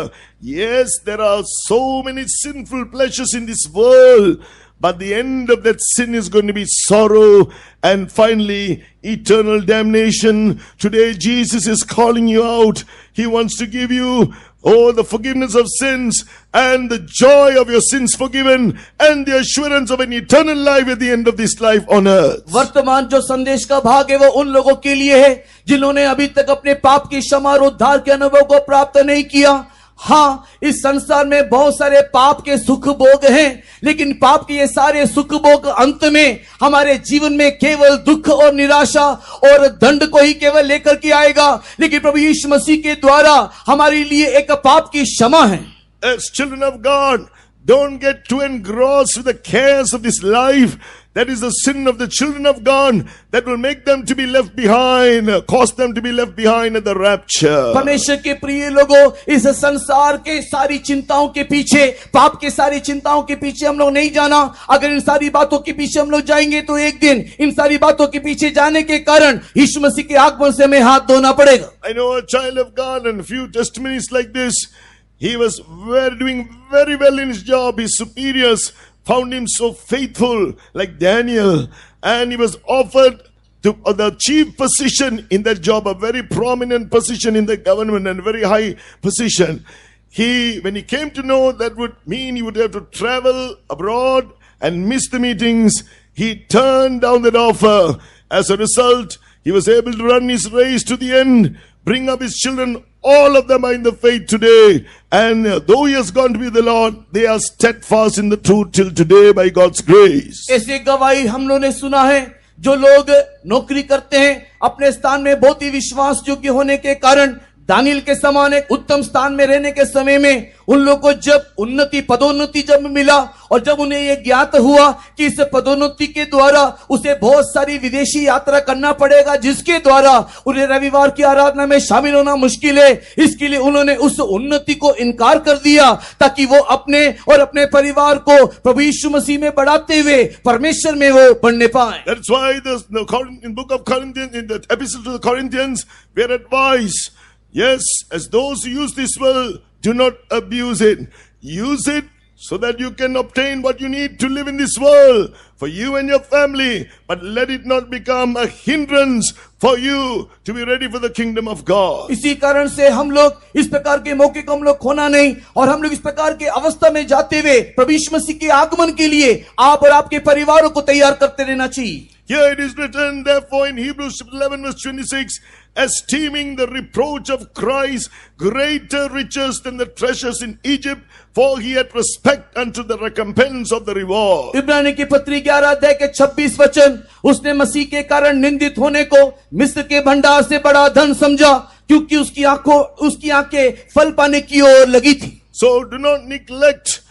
Yes, there are so many sinful pleasures in this world But the end of that sin is going to be sorrow and finally eternal damnation. Today Jesus is calling you out. He wants to give you Oh, the forgiveness of sins and the joy of your sins forgiven and the assurance of an eternal life at the end of this life on earth. वर्तमान जो संदेश का भाग है वो उन लोगों के लिए है जिन्होंने अभी तक अपने पाप की क्षमा और उद्धार के अनुभव को प्राप्त नहीं किया हाँ इस संसार में बहुत सारे पाप के सुख भोग हैं लेकिन पाप के ये सारे सुख भोग अंत में हमारे जीवन में केवल दुख और निराशा और दंड को ही केवल लेकर के आएगा लेकिन प्रभु यीशु मसीह के द्वारा हमारे लिए एक पाप की क्षमा है As children of God, Don't get too engrossed with the cares of this life. That is the sin of the children of God that will make them to be left behind, cause them to be left behind at the rapture. परमेश्वर के प्रिय लोगों इस संसार के सारी चिंताओं के पीछे पाप के सारी चिंताओं के पीछे हम लोग नहीं जाना अगर इन सारी बातों के पीछे हम लोग जाएंगे तो एक दिन इन सारी बातों के पीछे जाने के कारण यीशु मसीह के आगमन से हमें हाथ धोना पड़ेगा I know a child of God and few testimonies like this He was very, doing very well in his job. His superiors found him so faithful, like Daniel, and he was offered to uh, the chief position in that job, a very prominent position in the government and very high position. He, when he came to know that would mean he would have to travel abroad and miss the meetings, he turned down that offer. As a result, he was able to run his race to the end, bring up his children All of them are in the faith today. And though he has gone to be the Lord, they are steadfast in the truth till today by God's grace. ऐसे गवाही हम लोगों ने सुना है जो लोग नौकरी करते हैं अपने स्थान में बहुत ही विश्वास योग्य होने के कारण दानिल के समान एक उत्तम स्थान में रहने के समय में उन लोगों को जब उन्नति पदोन्नति जब मिला और जब उन्हें यह ज्ञात हुआ कि इस पदोन्नति के द्वारा उसे बहुत सारी विदेशी यात्रा करना पड़ेगा जिसके द्वारा उन्हें रविवार की आराधना में शामिल होना मुश्किल है इसके लिए उन्होंने उस उन्नति को इनकार कर दिया ताकि वो अपने और अपने परिवार को प्रभु यीशु मसीह में बढ़ाते हुए परमेश्वर में वो बढ़ने पाए That's why this, in book of Corinthians, in the epistle to the Corinthians, we advised Yes, as those who use this well, do not abuse it. Use it so that you can obtain what you need to live in this world for you and your family, but let it not become a hindrance for you to be ready for the kingdom of God. इसी कारण से हम लोग इस प्रकार के मौके को हम लोग खोना नहीं और हम लोग इस प्रकार के अवस्था में जाते हुए प्रभु मसीह के आगमन के लिए आप और आपके परिवारों को तैयार करते रहना चाहिए Here it is written, therefore, in Hebrews 11, verse 26, esteeming the reproach of Christ greater riches than the treasures in Egypt, for he had respect unto the recompense of the reward. इब्रानी की पत्री 11 अध्याय के 26 वचन उसने मसीह के कारण निंदित होने को मिस्र के भंडार से बड़ा धन समझा क्योंकि उसकी आंखों उसकी आंखें फल पाने की ओर लगी थी So do not neglect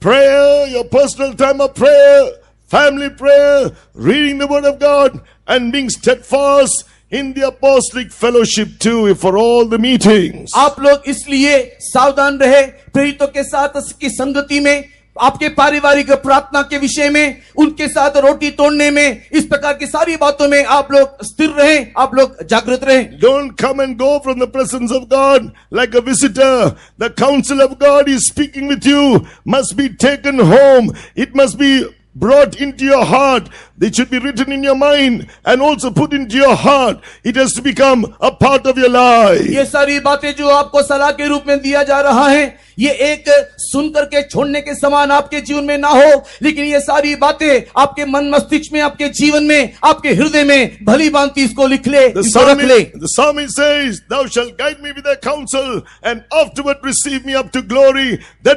prayer, your personal time of prayer, family prayer, reading the word of God and being steadfast in the fellowship to for all the meeting आप लोग इसलिए सावधान रहे प्रेरितों के साथ की संगति में आपके पारिवारिक प्रार्थना के विषय में उनके साथ रोटी तोड़ने में इस प्रकार की सारी बातों में आप लोग स्थिर रहे आप लोग जागृत रहे don't come and go from the presence of God like a visitor the counsel of God is speaking with you must be taken home it must be brought into your heart. It should be written in your mind and also put into your heart. It has to become a part of your life. ये सारी बातें जो आपको सलाह के रूप में दिया जा रहा है ये एक सुनकर के छोड़ने के समान आपके जीवन में ना हो लेकिन ये सारी बातें आपके मन मस्तिष्क में आपके जीवन में आपके हृदय में भली भांति इसको लिख ले let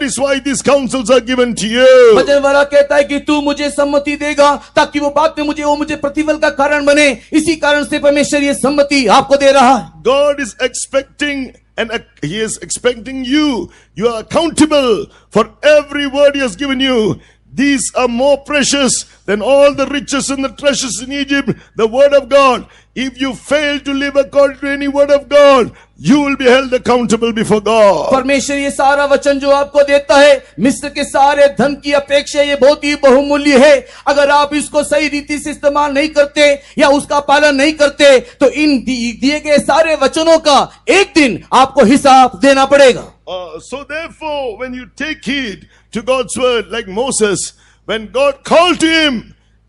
is why this counsels are कहता है कि तू मुझे सम्मति देगा ताकि वो बात में मुझे वो मुझे प्रतिफल का कारण बने इसी कारण से परमेश्वर ये सम्मति आपको दे रहा है God is expecting and he is expecting you. You are accountable for every word he has given you. These are more precious than all the riches and the treasures in Egypt, the word of God. If you fail to live according to any word of God, you will be held accountable before God परमेश्वर ये सारा वचन जो आपको देता है मिस्र के सारे धन की अपेक्षा ये बहुत ही बहुमूल्य है अगर आप इसको सही रीति से इस्तेमाल नहीं करते या उसका पालन नहीं करते तो इन दिए गए सारे वचनों का एक दिन आपको हिसाब देना पड़ेगा so therefore you take heed to God's word like Moses when God called him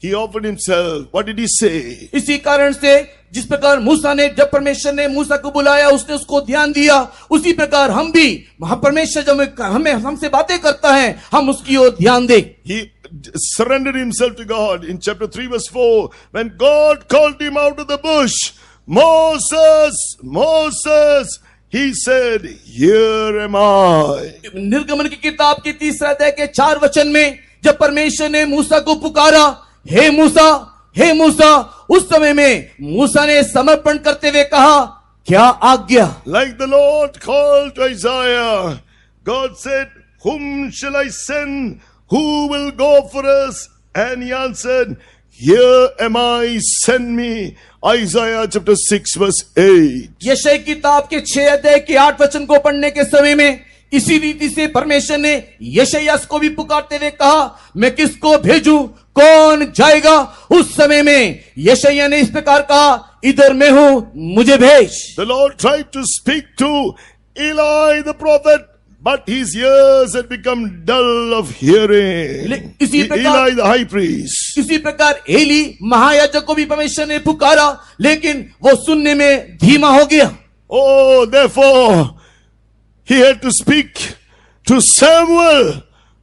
He offered himself. What did he say? इसी कारण से जिस प्रकार मूसा ने जब परमेश्वर ने मूसा को बुलाया उसने उसको ध्यान दिया उसी प्रकार हम भी परमेश्वर जब हमें हमसे बातें करता है हम उसकी ओर ध्यान दें He surrendered himself to God in chapter 3 verse 4 when God called him out of the bush Moses Moses He said, Here am I. निर्गमन की किताब के तीसरा अध्याय के चार वचन में जब परमेश्वर ने मूसा को पुकारा हे मूसा हे मूसा उस समय में मूसा ने समर्पण करते हुए कहा क्या आज्ञा like the Lord call to Isaiah God said whom shall I send who will go for us and he answered here am I send me Isaiah chapter 6 verse 8 यशय किताब के 6 अध्याय के 8 वचन को पढ़ने के समय में इसी रीति से परमेश्वर ने यशयास को भी पुकारते हुए कहा मैं किसको भेजूं कौन जाएगा उस समय में यशैया ने इस प्रकार कहा इधर मैं हूं मुझे भेज the Lord tried to speak to Eli the prophet But his ears had become dull of hearing. इसी प्रकार Eli the high priest. इसी प्रकार एली महायाजक को भी परमेश्वर ने पुकारा लेकिन वो सुनने में धीमा हो गया Oh, therefore he had to speak to Samuel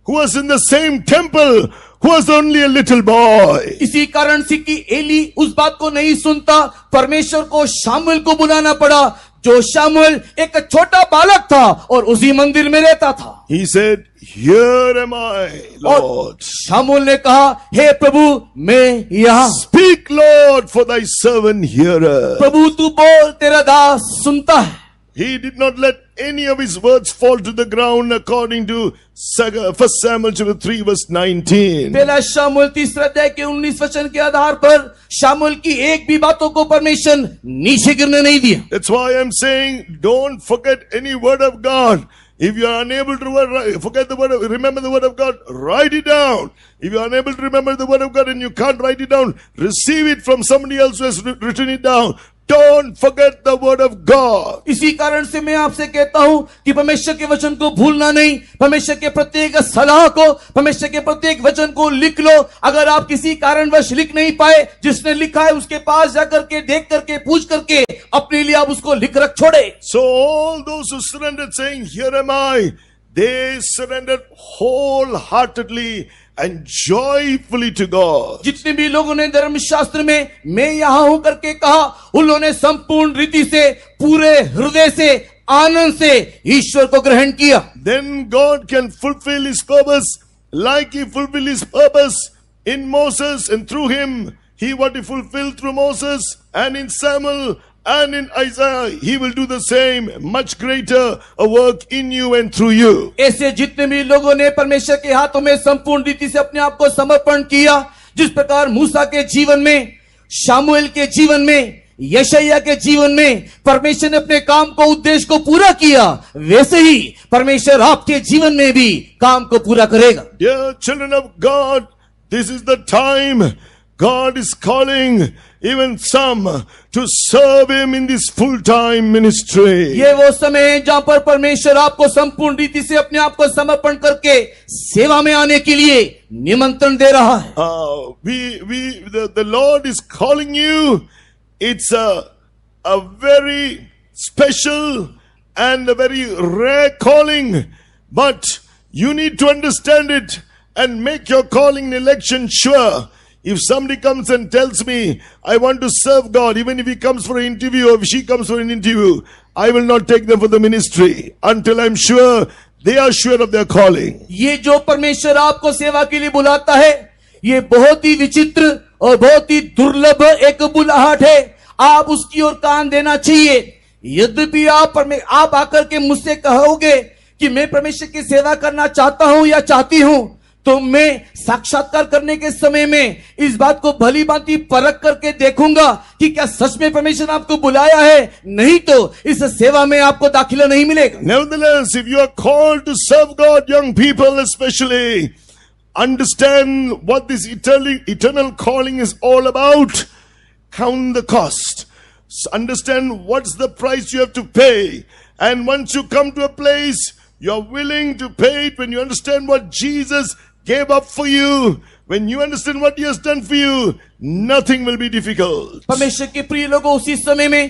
who was in the same temple was only a little boy. इसी कारण से कि एली उस बात को नहीं सुनता परमेश्वर को शामिल को बुलाना पड़ा जो शामिल एक छोटा बालक था और उसी मंदिर में रहता था He said, Here am I, Lord. Shamul ने कहा हे hey, प्रभु मैं यहाँ Speak, Lord, for thy servant hearer. प्रभु तू बोल तेरा दास सुनता है he did not let any of his words fall to the ground according to 1 Samuel chapter 3 verse 19. Shamul तीसरा वचन के आधार पर शामुल की एक भी बातों को नीचे नहीं दिया. That's why I'm saying don't forget any word of God. If you are unable to forget the word, of, remember the word of God, write it down. If you are unable to remember the word of God and you can't write it down, receive it from somebody else who has written it down. Don't forget the word of God इसी कारण से मैं आपसे कहता हूं कि परमेश्वर के वचन को भूलना नहीं परमेश्वर के प्रत्येक सलाह को परमेश्वर के प्रत्येक वचन को लिख लो अगर आप किसी कारणवश लिख नहीं पाए जिसने लिखा है उसके पास जाकर के देख करके पूछ करके अपने लिए आप उसको लिख रख छोड़े so although here am I they surrender wholeheartedly and joyfully to God. जितने भी लोगों ने धर्मशास्त्र में मैं यहाँ हूँ करके कहा उन्होंने संपूर्ण रीति से पूरे हृदय से आनंद से ईश्वर को ग्रहण किया Then God can fulfill His purpose, like He fulfilled His purpose in Moses and through Him. He what He fulfilled through Moses and in Samuel And in Isaiah, he will do the same, much greater a work in you and through you. ऐसे जितने भी लोगों ने परमेश्वर के हाथों में संपूर्ण रीति से अपने आप को समर्पण किया जिस प्रकार मूसा के जीवन में शामुएल के जीवन में यशैया के जीवन में परमेश्वर ने अपने काम को उद्देश्य को पूरा किया वैसे ही परमेश्वर आपके जीवन में भी काम को पूरा करेगा Dear children of God, this is the time God is calling even some to serve him in this full time ministry ye wo samay hai jahan par parmeshwar aapko sampurn riti se apne aap ko samarpan karke seva mein aane ke liye nimantran de raha hai we we the, lord is calling you it's a a very special and a very rare calling but you need to understand it and make your calling election sure If somebody comes and tells me, I want to serve God, even if he comes for an interview or if she comes for an interview, I will not take them for the ministry until I'm sure they are sure of their calling. ये जो परमेश्वर आपको सेवा के लिए बुलाता है ये बहुत ही विचित्र और बहुत ही दुर्लभ एक बुलाहट है आप उसकी ओर कान देना चाहिए यद्यपि आप आप आकर के मुझसे कहोगे कि मैं परमेश्वर की सेवा करना चाहता हूं या चाहती हूं तो मैं साक्षात्कार करने के समय में इस बात को भली भांति परख करके देखूंगा कि क्या सच में परमेश्वर आपको बुलाया है नहीं तो इस सेवा में आपको दाखिला नहीं मिलेगा understand what this eternal calling is all about count the cost understand what the price you have to pay and once you come to a place you are willing to pay it when you understand what Jesus gave up for you, when you understand what he has done for you, nothing will be difficult. parmeshwar ke priy logo usi samay mein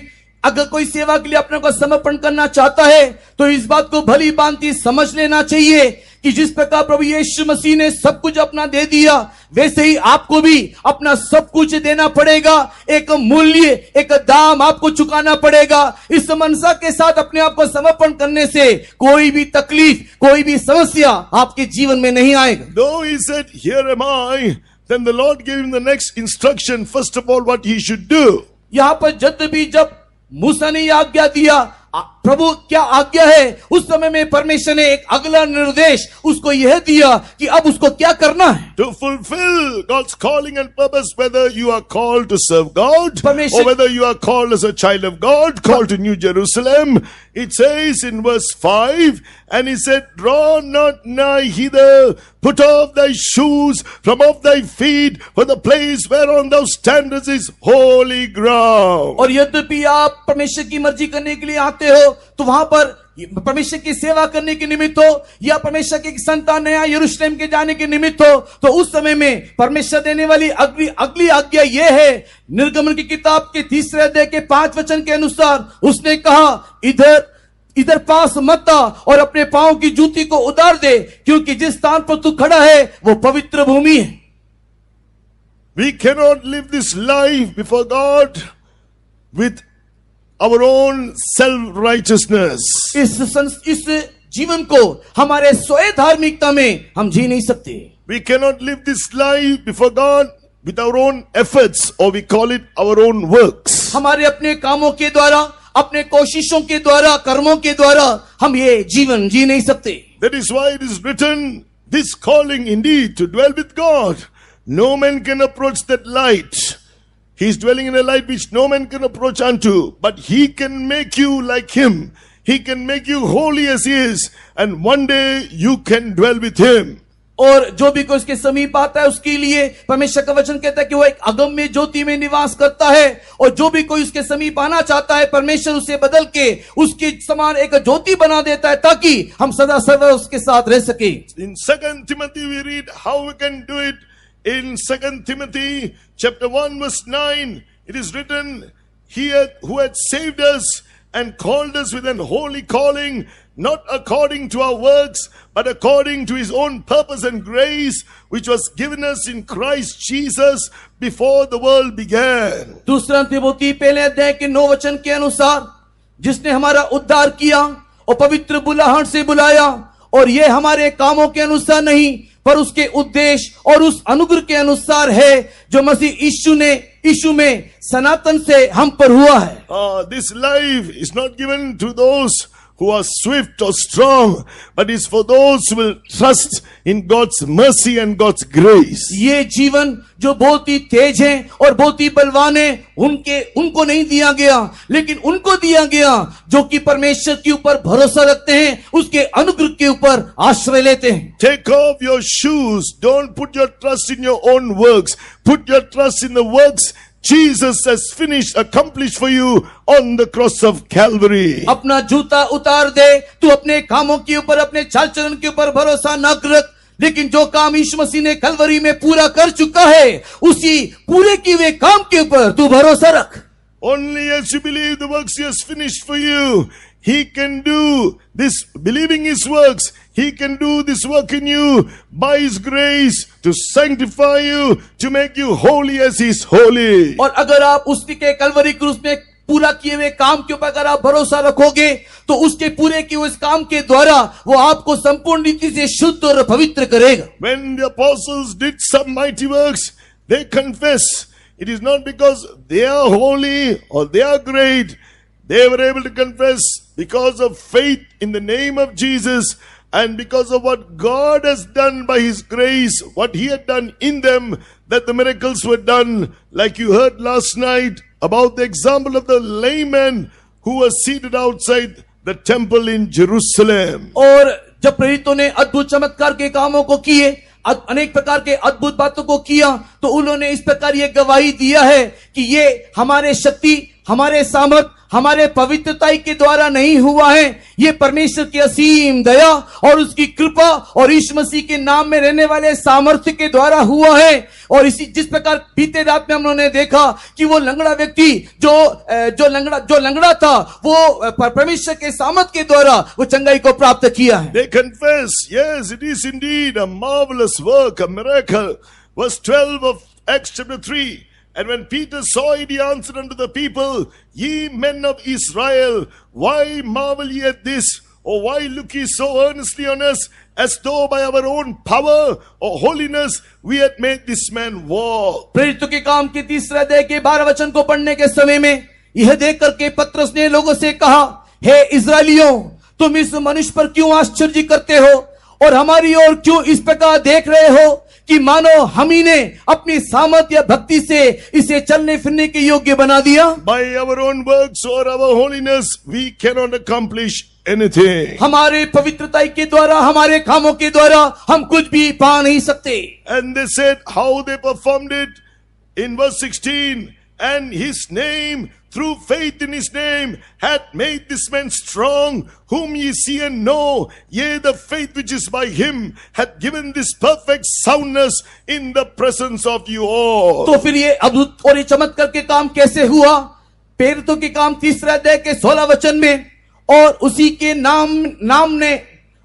agar koi seva ke liye apne ko samarpan karna chahta hai to is baat ko bhali भांति samajh lena chahiye कि जिस प्रकार प्रभु यीशु मसीह ने सब कुछ अपना दे दिया वैसे ही आपको भी अपना सब कुछ देना पड़ेगा एक मूल्य एक दाम आपको चुकाना पड़ेगा इस मनसा के साथ अपने आप को समर्पण करने से कोई भी तकलीफ कोई भी समस्या आपके जीवन में नहीं आएगा Though he said, Here am I, then यहाँ पर जब भी जब मूसा ने आज्ञा दिया प्रभु क्या आज्ञा है उस समय में परमेश्वर ने एक अगला निर्देश उसको यह दिया कि अब उसको क्या करना है to fulfil God's calling and purpose whether you are called to serve God और whether you are called as a child of God called to New Jerusalem it says in verse 5 he said draw not not hither put off thy shoes from off thy feet for the place whereon thou standest is holy ground और यद्यपि आप परमेश्वर की मर्जी करने के लिए आते हो तो वहां पर परमेश्वर की सेवा करने के निमित्त हो या परमेश्वर की संतान नया यरूशलेम के जाने के निमित्त हो तो उस समय में परमेश्वर देने वाली अगली अगली आज्ञा यह है निर्गमन की किताब के तीसरे अध्याय के पांच वचन के अनुसार उसने कहा इधर इधर पास मत आ और अपने पांव की जूती को उतार दे क्योंकि जिस स्थान पर तू खड़ा है वो पवित्र भूमि है we cannot live this life before God with our own self righteousness इस संस, इस जीवन को हमारे स्वयं धार्मिकता में हम जी नहीं सकते we cannot live this life before god with our own efforts or we call it our own works हमारे अपने कामों के द्वारा अपने कोशिशों के द्वारा कर्मों के द्वारा हम ये जीवन जी नहीं सकते that is why it is written this calling indeed to dwell with god no man can approach that light He is dwelling in a light which no man can approach unto, but he can make you like him. He can make you holy as he is, and one day you can dwell with him. और जो भी कोई उसके समीप आता है उसके लिए परमेश्वर का वचन कहता है कि वह एक अगम में ज्योति में निवास करता है और जो भी कोई उसके समीप आना चाहता है परमेश्वर उसे बदल के उसके समान एक ज्योति बना देता है ताकि हम सदा सदा उसके साथ रह सके in Second Timothy we read how we can do it In Second Timothy chapter 1 verse 9, it is written, He had, who had saved us and called us with an holy calling, not according to our works, but according to his own purpose and grace, which was given us in Christ Jesus before the world began. जिसने हमारा उद्धार किया और पवित्र बुलाहट से बुलाया और ये हमारे कामों के अनुसार नहीं पर उसके उद्देश्य और उस अनुग्रह के अनुसार है जो मसीह ईशु ने ईशु में सनातन से हम पर हुआ है this life is not given to those who are swift or strong, but is for those who will trust in God's mercy and God's grace. ये जीवन जो बहुत ही तेज है और बहुत ही बलवान है उनके उनको नहीं दिया गया लेकिन उनको दिया गया जो कि परमेश्वर के ऊपर भरोसा रखते हैं उसके अनुग्रह के ऊपर आश्रय लेते हैं take off your shoes don't put your trust in your own works put your trust in the works Jesus has finished, accomplished for you on the cross of Calvary. अपना जूता उतार दे तू अपने कामों के ऊपर अपने चाल चलन के ऊपर भरोसा न रख लेकिन जो काम यीशु मसीह ने कलवरी में पूरा कर चुका है उसी पूरे किए हुए काम के ऊपर तू भरोसा रख Only as you believe the works he has finished for you, he can do this. Believing his works, He can do this work in you by His grace to sanctify you, to make you holy as He is holy. और अगर आप उसके के कलवरी क्रूस में पूरा किए हुए काम के ऊपर अगर आप भरोसा रखोगे तो उसके पूरे के उस काम के द्वारा वो आपको संपूर्ण रीति से शुद्ध और पवित्र करेगा When the apostles did some mighty works, they confess it is not because they are holy or they are great. They were able to confess because of faith in the name of Jesus. And because of what God has done by His grace, what He had done in them, that the miracles were done, like you heard last night about the example of the layman who was seated outside the temple in Jerusalem. और जब प्रेरितों ने अद्भुत चमत्कार के कामों को किए अनेक प्रकार के अद्भुत बातों को किया तो उन्होंने इस प्रकार ये गवाही दिया है कि ये हमारे शक्ति हमारे सामर्थ हमारे पवित्रता के द्वारा नहीं हुआ है ये परमेश्वर की असीम दया और उसकी कृपा और ईश मसीह के नाम में रहने वाले सामर्थ्य के द्वारा हुआ है और इसी जिस प्रकार बीते रात में हम लोगों ने देखा कि वो लंगड़ा व्यक्ति जो जो लंगड़ा जो लंगड़ा था वो परमेश्वर के सामर्थ के द्वारा वो चंगाई को प्राप्त किया है confess, yes, it is indeed a marvelous work, a miracle. Verse 12 of Acts chapter 3. And when Peter saw it, he answered unto the people, Ye men of Israel, why marvel ye at this? Or why look ye so earnestly on us, as though by our own power or holiness we had made this man walk? यह देख करके पत्रस ने लोगों से कहा हे hey, इसराइलियों तुम इस मनुष्य पर क्यों आश्चर्य करते हो और हमारी ओर क्यों इस प्रकार देख रहे हो कि मानो हम ही ने अपनी सामर्थ्य भक्ति से इसे चलने फिरने के योग्य बना दिया बाई अवर ओन वर्क और our holiness we cannot accomplish anything हमारे पवित्रता के द्वारा हमारे कामों के द्वारा हम कुछ भी पा नहीं सकते and they said how they perform it in verse 16 and his name, through faith in his name, hath made this man strong, whom ye see and know. Yea, the faith which is by him hath given this perfect soundness in the presence of you all. तो फिर ये अद्भुत और ये चमत्कार के काम कैसे हुआ प्रेरितों के काम तीसरा अध्याय के 16 वचन में और उसी के नाम नाम ने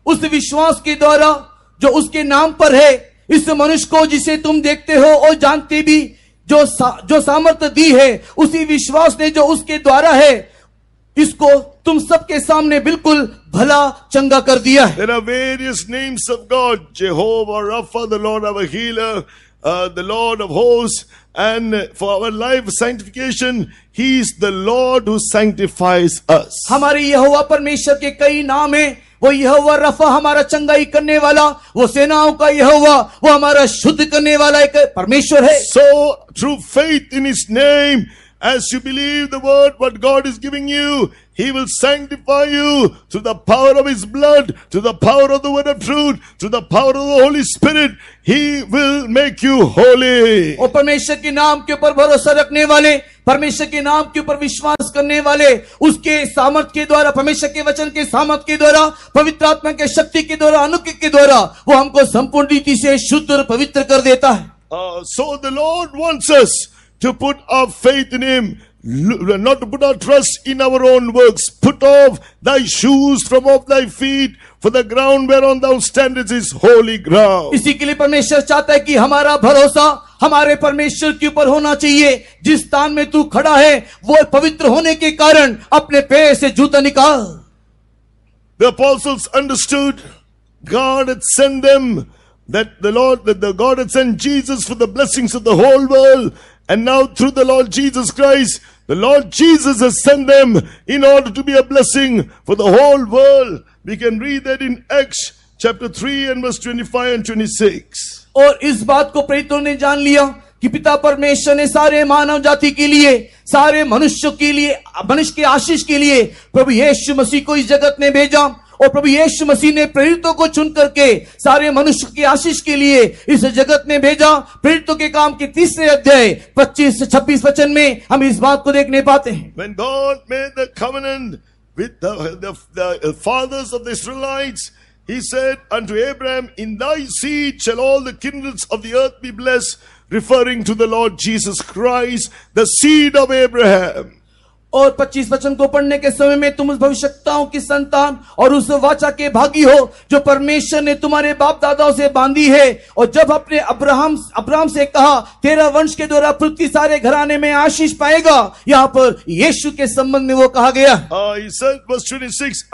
उस विश्वास के द्वारा जो उसके नाम पर है इस मनुष्य को जिसे तुम देखते हो और जानते भी जो सा, जो सामर्थ्य दी है उसी विश्वास ने जो उसके द्वारा है इसको तुम सबके सामने बिल्कुल भला चंगा कर दिया है various names of God Jehovah Rapha Lord the Lord of host and for our life sanctification he is the Lord who sanctifies us हमारे यहोवा परमेश्वर के कई नाम है वो यह हुआ रफा हमारा चंगाई करने वाला वो सेनाओं का यह हुआ वो हमारा शुद्ध करने वाला एक परमेश्वर है so through faith in his name As you believe the word what God is giving you, He will sanctify you through the power of His blood, through the power of the word of truth, through the power of the Holy Spirit. He will make you holy. और परमेश्वर के नाम के ऊपर भरोसा रखने वाले परमेश्वर के नाम के ऊपर विश्वास करने वाले उसके सामर्थ के द्वारा परमेश्वर के वचन के सामर्थ के द्वारा पवित्र आत्मा के शक्ति के द्वारा अनुग्रह के द्वारा वो हमको संपूर्ण रीति से शुद्ध और पवित्र कर देता है so the Lord wants us to put our faith in him not to put our trust in our own works. Put off thy shoes from off thy feet, for the ground whereon thou standest is holy ground. इसी के लिए परमेश्वर चाहता है कि हमारा भरोसा हमारे परमेश्वर के ऊपर होना चाहिए जिस स्थान में तू खड़ा है वो पवित्र होने के कारण अपने पैर से जूता निकाल The apostles understood God had sent them that the Lord that the God had sent Jesus for the blessings of the whole world and now through the Lord Jesus Christ The Lord Jesus has sent them in order to be a blessing for the whole world. We can read that in Acts chapter 3 and verse 25 and 26. और इस बात को प्रेतों ने जान लिया कि पिता परमेश्वर ने सारे मानव जाति के लिए सारे मनुष्य के लिए मनुष्य के आशीष के लिए प्रभु यीशु मसीह को इस जगत में भेजा और प्रभु यीशु मसीह ने प्रेरितों को चुन करके सारे मनुष्य की आशीष के लिए इस जगत में भेजा प्रेरितों के काम के तीसरे अध्याय 25 से 26 वचन में हम इस बात को देखने पाते हैं When God made the covenant with the, the, the fathers of the Israelites, He said unto Abraham, In thy seed shall all the kindreds of the earth be blessed, referring to the Lord Jesus Christ, the seed of Abraham. और 25 वचन को पढ़ने के समय में तुम उस भविष्यताओं की संतान और उस वाचा के भागी हो जो परमेश्वर ने तुम्हारे बाप दादाओं से बांधी है और जब अपने अब्राहम अब्राहम से कहा तेरा वंश के द्वारा पृथ्वी सारे घराने में आशीष पाएगा यहाँ पर यीशु के संबंध में वो कहा गया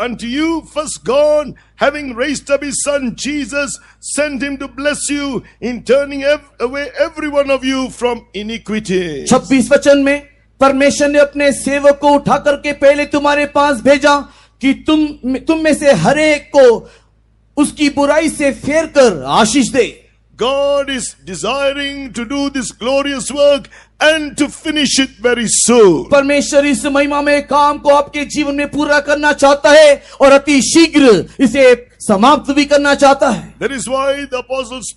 uh, having raised up his son Jesus, sent him to bless you in turning ev- away every one of you from iniquity. 26 वचन में परमेश्वर ने अपने सेवक को उठा करके पहले तुम्हारे पास भेजा कि तुम तुम में से हर एक को उसकी बुराई से फेर कर आशीष दे God is desiring to do this glorious work and to finish it very so परमेश्वर इस महिमा में काम को आपके जीवन में पूरा करना चाहता है और अति शीघ्र इसे समाप्त भी करना चाहता है That is why the apostles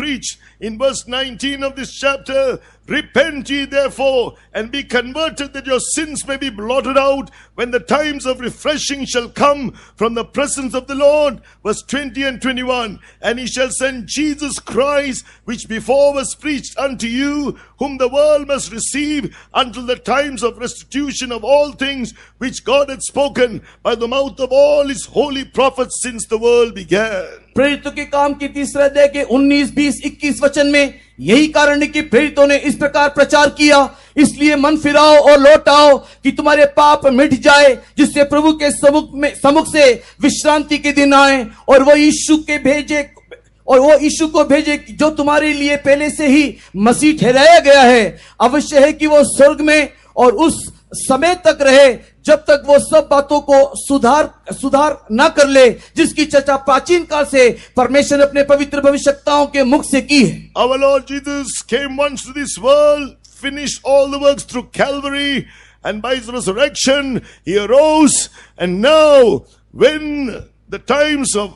preach in verse 19 of this chapter Repent ye therefore and be converted that your sins may be blotted out when the times of refreshing shall come from the presence of the Lord. Verse 20 and 21. And he shall send Jesus Christ, which before was preached unto you, whom the world must receive until the times of restitution of all things which God had spoken by the mouth of all his holy prophets since the world began. प्रेरितों के काम की तीसरे अध्याय के 19, 20, 21 वचन में यही कारण है कि प्रेरितों ने इस प्रकार प्रचार किया इसलिए मन फिराओ और लौट आओ कि तुम्हारे पाप मिट जाए जिससे प्रभु के समुख में समुख से विश्रांति के दिन आए और वो यीशु के भेजे और वो यीशु को भेजे जो तुम्हारे लिए पहले से ही मसीह ठहराया गया है अवश्य है कि वो स्वर्ग में और उस समय तक रहे जब तक वो सब बातों को सुधार सुधार ना कर ले जिसकी चर्चा प्राचीन काल से परमेश्वर ने अपने पवित्र भविष्यताओं के मुख से की है finished all the works through Calvary and by his resurrection he arose and now when the times of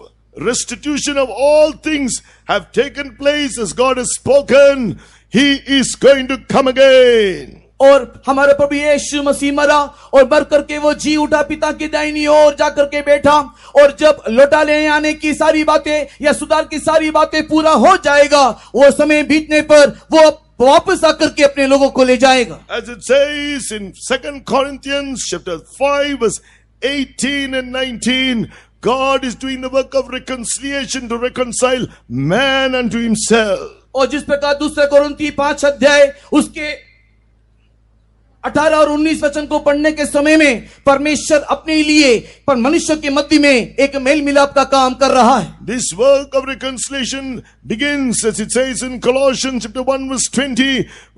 restitution of all things have taken place as God has spoken he is going to come again और हमारे प्रभु यीशु मसीह मरा और मर करके वो जी उठा पिता के दाहिनी ओर जाकर के बैठा और जब लौटा ले आने की सारी बातें या सुधार की सारी बातें पूरा हो जाएगा वो समय बीतने पर वो वो वापस आकर के अपने लोगों को ले जाएगा as it says in second Corinthians chapter five eighteen and nineteen God is doing work of reconciliation to reconcile man and unto himself और जिस प्रकार दूसरे कोरिंथी पांच अध्याय उसके 18 और 19 वचन को पढ़ने के समय में परमेश्वर अपने लिए पर मनुष्य के मध्य में एक मेल मिलाप का काम कर रहा है this work of reconciliation begins as it says in Colossians chapter 1 verse 20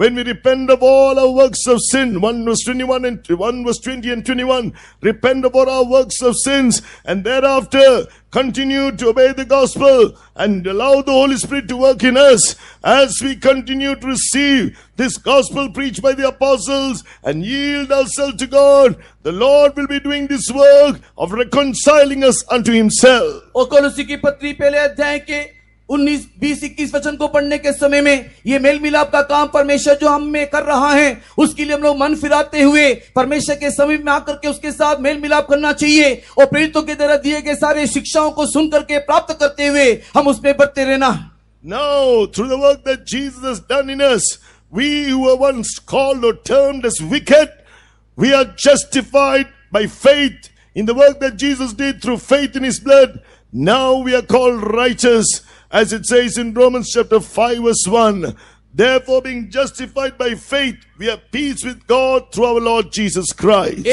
when we repent of all our works of sin 1 verse 21 and 1 verse 20 and 21 repent of all our works of sins and thereafter continue to obey the gospel and allow the Holy Spirit to work in us as we continue to receive this gospel preached by the apostles and yield ourselves to God. The Lord will be doing this work of reconciling us unto Himself. उन्नीस बीस इक्कीस वचन को पढ़ने के समय में ये मेल मिलाप का काम परमेश्वर जो हम में कर रहा है उसके लिए हम लोग मन फिराते हुए परमेश्वर के समीप में आकर के उसके साथ मेल मिलाप करना चाहिए और प्रेरितों के द्वारा दिए गए सारे शिक्षाओं को सुन करके प्राप्त करते हुए हम उसमें बढ़ते रहना Now, through the work that Jesus has done in us, we who were once called or termed as wicked, we are justified by faith in the work that Jesus did through faith in his blood. Now we are called righteous. As it says in Romans chapter 5 verse 1, Therefore, being justified by faith, we have peace with God through our Lord Jesus Christ.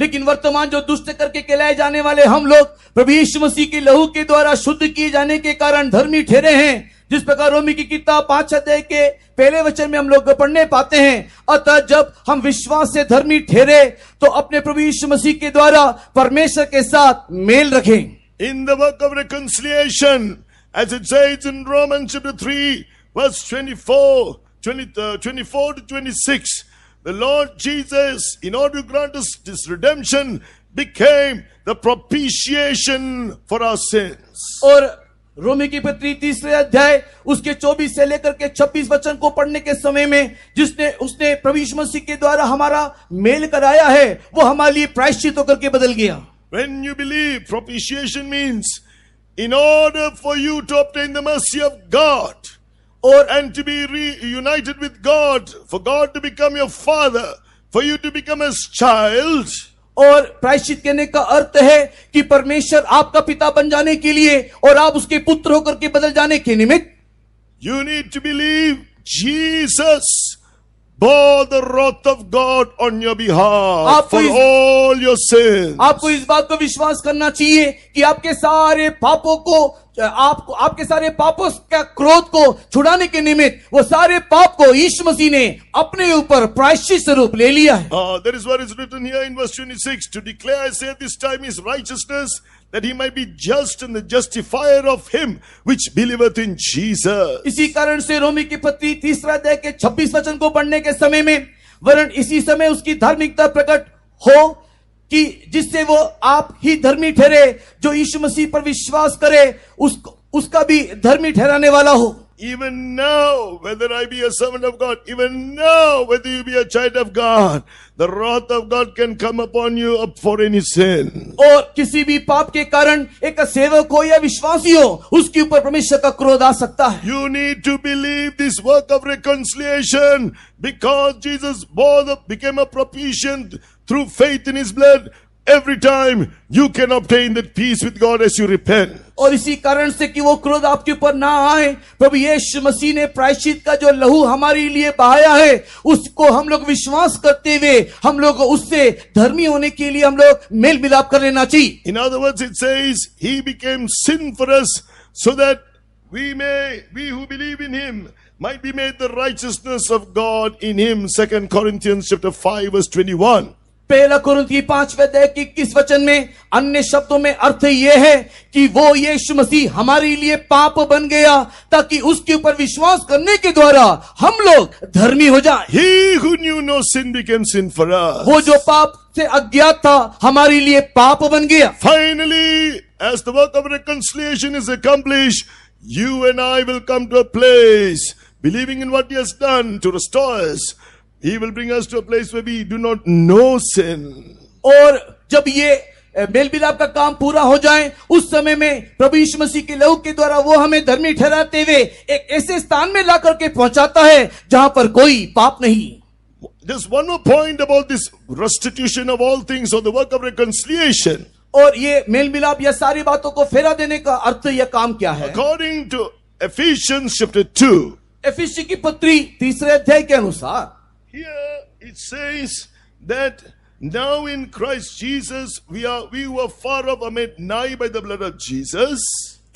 लेकिन वर्तमान जो दुष्ट करके कहलाए जाने वाले हम लोग प्रभु यीशु मसीह के लहू के द्वारा शुद्ध किए जाने के कारण धर्मी ठहरे हैं जिस प्रकार रोमी की किताब पांच अध्याय के पहले वचन में हम लोग पढ़ने पाते हैं अतः जब हम विश्वास से धर्मी ठहरे तो अपने प्रभु यीशु मसीह के द्वारा परमेश्वर के साथ मेल रखें in the work of reconciliation, as it says in Romans chapter 3, verse 24, 20, uh, 24 to 26. The Lord Jesus, in order to grant us this redemption, became the propitiation for our sins. Or रोमी की पत्री तीसरे अध्याय उसके 24 से लेकर के 26 वचन को पढ़ने के समय में जिसने उसने प्रवीष मसीह के द्वारा हमारा मेल कराया है वो हमारे लिए प्रायश्चित होकर के बदल गया When you believe, propitiation means in order for you to obtain the mercy of God or and to be reunited with God, for God to become your father, for you to become his child. और प्रायश्चित कहने का अर्थ है कि परमेश्वर आपका पिता बन जाने के लिए और आप उसके पुत्र होकर के बदल जाने के निमित्त you need to believe Jesus bore the wrath of God on your behalf आपको for इस, all your sins. आपको इस बात पर विश्वास करना चाहिए कि आपके सारे पापों को आपको आपके सारे पापों का क्रोध को छुड़ाने के निमित्त वो सारे पाप को यीशु मसीह ने अपने ऊपर प्रायश्चित स्वरूप ले लिया है uh, that is what is written here in verse 26 to declare I say this time his righteousness that he might be just and the justifier of him which believeth in Jesus. इसी कारण से रोमी की पत्री तीसरा अध्याय के 26 वचन को पढ़ने के समय में वरन इसी समय उसकी धार्मिकता प्रकट हो कि जिससे वो आप ही धर्मी ठहरे जो यीशु मसीह पर विश्वास करे उस, उसका भी धर्मी ठहराने वाला हो even now, whether I be a servant of God, even now, whether you be a child of God, the wrath of God can come upon you for any sin. Or, किसी भी पाप के कारण एक सेवक हो या उसके ऊपर परमेश्वर का क्रोध आ सकता है You need to believe this work of reconciliation because Jesus bore became a propitiation through faith in his blood every time you can obtain that peace with God as you repent. और इसी कारण से कि वो क्रोध आपके ऊपर ना आए प्रभु यीशु मसीह ने प्रायश्चित का जो लहू हमारे लिए बहाया है उसको हम लोग विश्वास करते हुए हम लोग उससे धर्मी होने के लिए हम लोग मेल मिलाप कर लेना चाहिए in other words it says he became sin for us so that we may we who believe in him might be made the righteousness of god in him 2 corinthians chapter 5 verse 21 पहला कुरुंती पांचवे दे की किस वचन में अन्य शब्दों में अर्थ यह है कि वो यीशु मसीह हमारे लिए पाप बन गया ताकि उसके ऊपर विश्वास करने के द्वारा हम लोग धर्मी हो जाए no sin became sin for वो जो पाप से अज्ञात था हमारे लिए पाप बन गया finally as the of reconciliation is accomplish you and I will come to a place believing in what he has done to restore us He will bring us to a place where we do not know sin. और जब ये mail मिलाप का काम पूरा हो जाए उस समय में प्रभु यीशु मसीह के लहू के द्वारा वो हमें धर्मी ठहराते हुए एक ऐसे स्थान में ला करके पहुंचाता है जहां पर कोई पाप नहीं this one more point about this restitution of all things on the work of reconciliation और ये मेल मिलाप या सारी बातों को फेरा देने का अर्थ या काम क्या है according to Ephesians chapter two Ephesian की पत्री तीसरे अध्याय के अनुसार Here it says that now in Christ Jesus we are we were far off are made nigh by the blood of Jesus.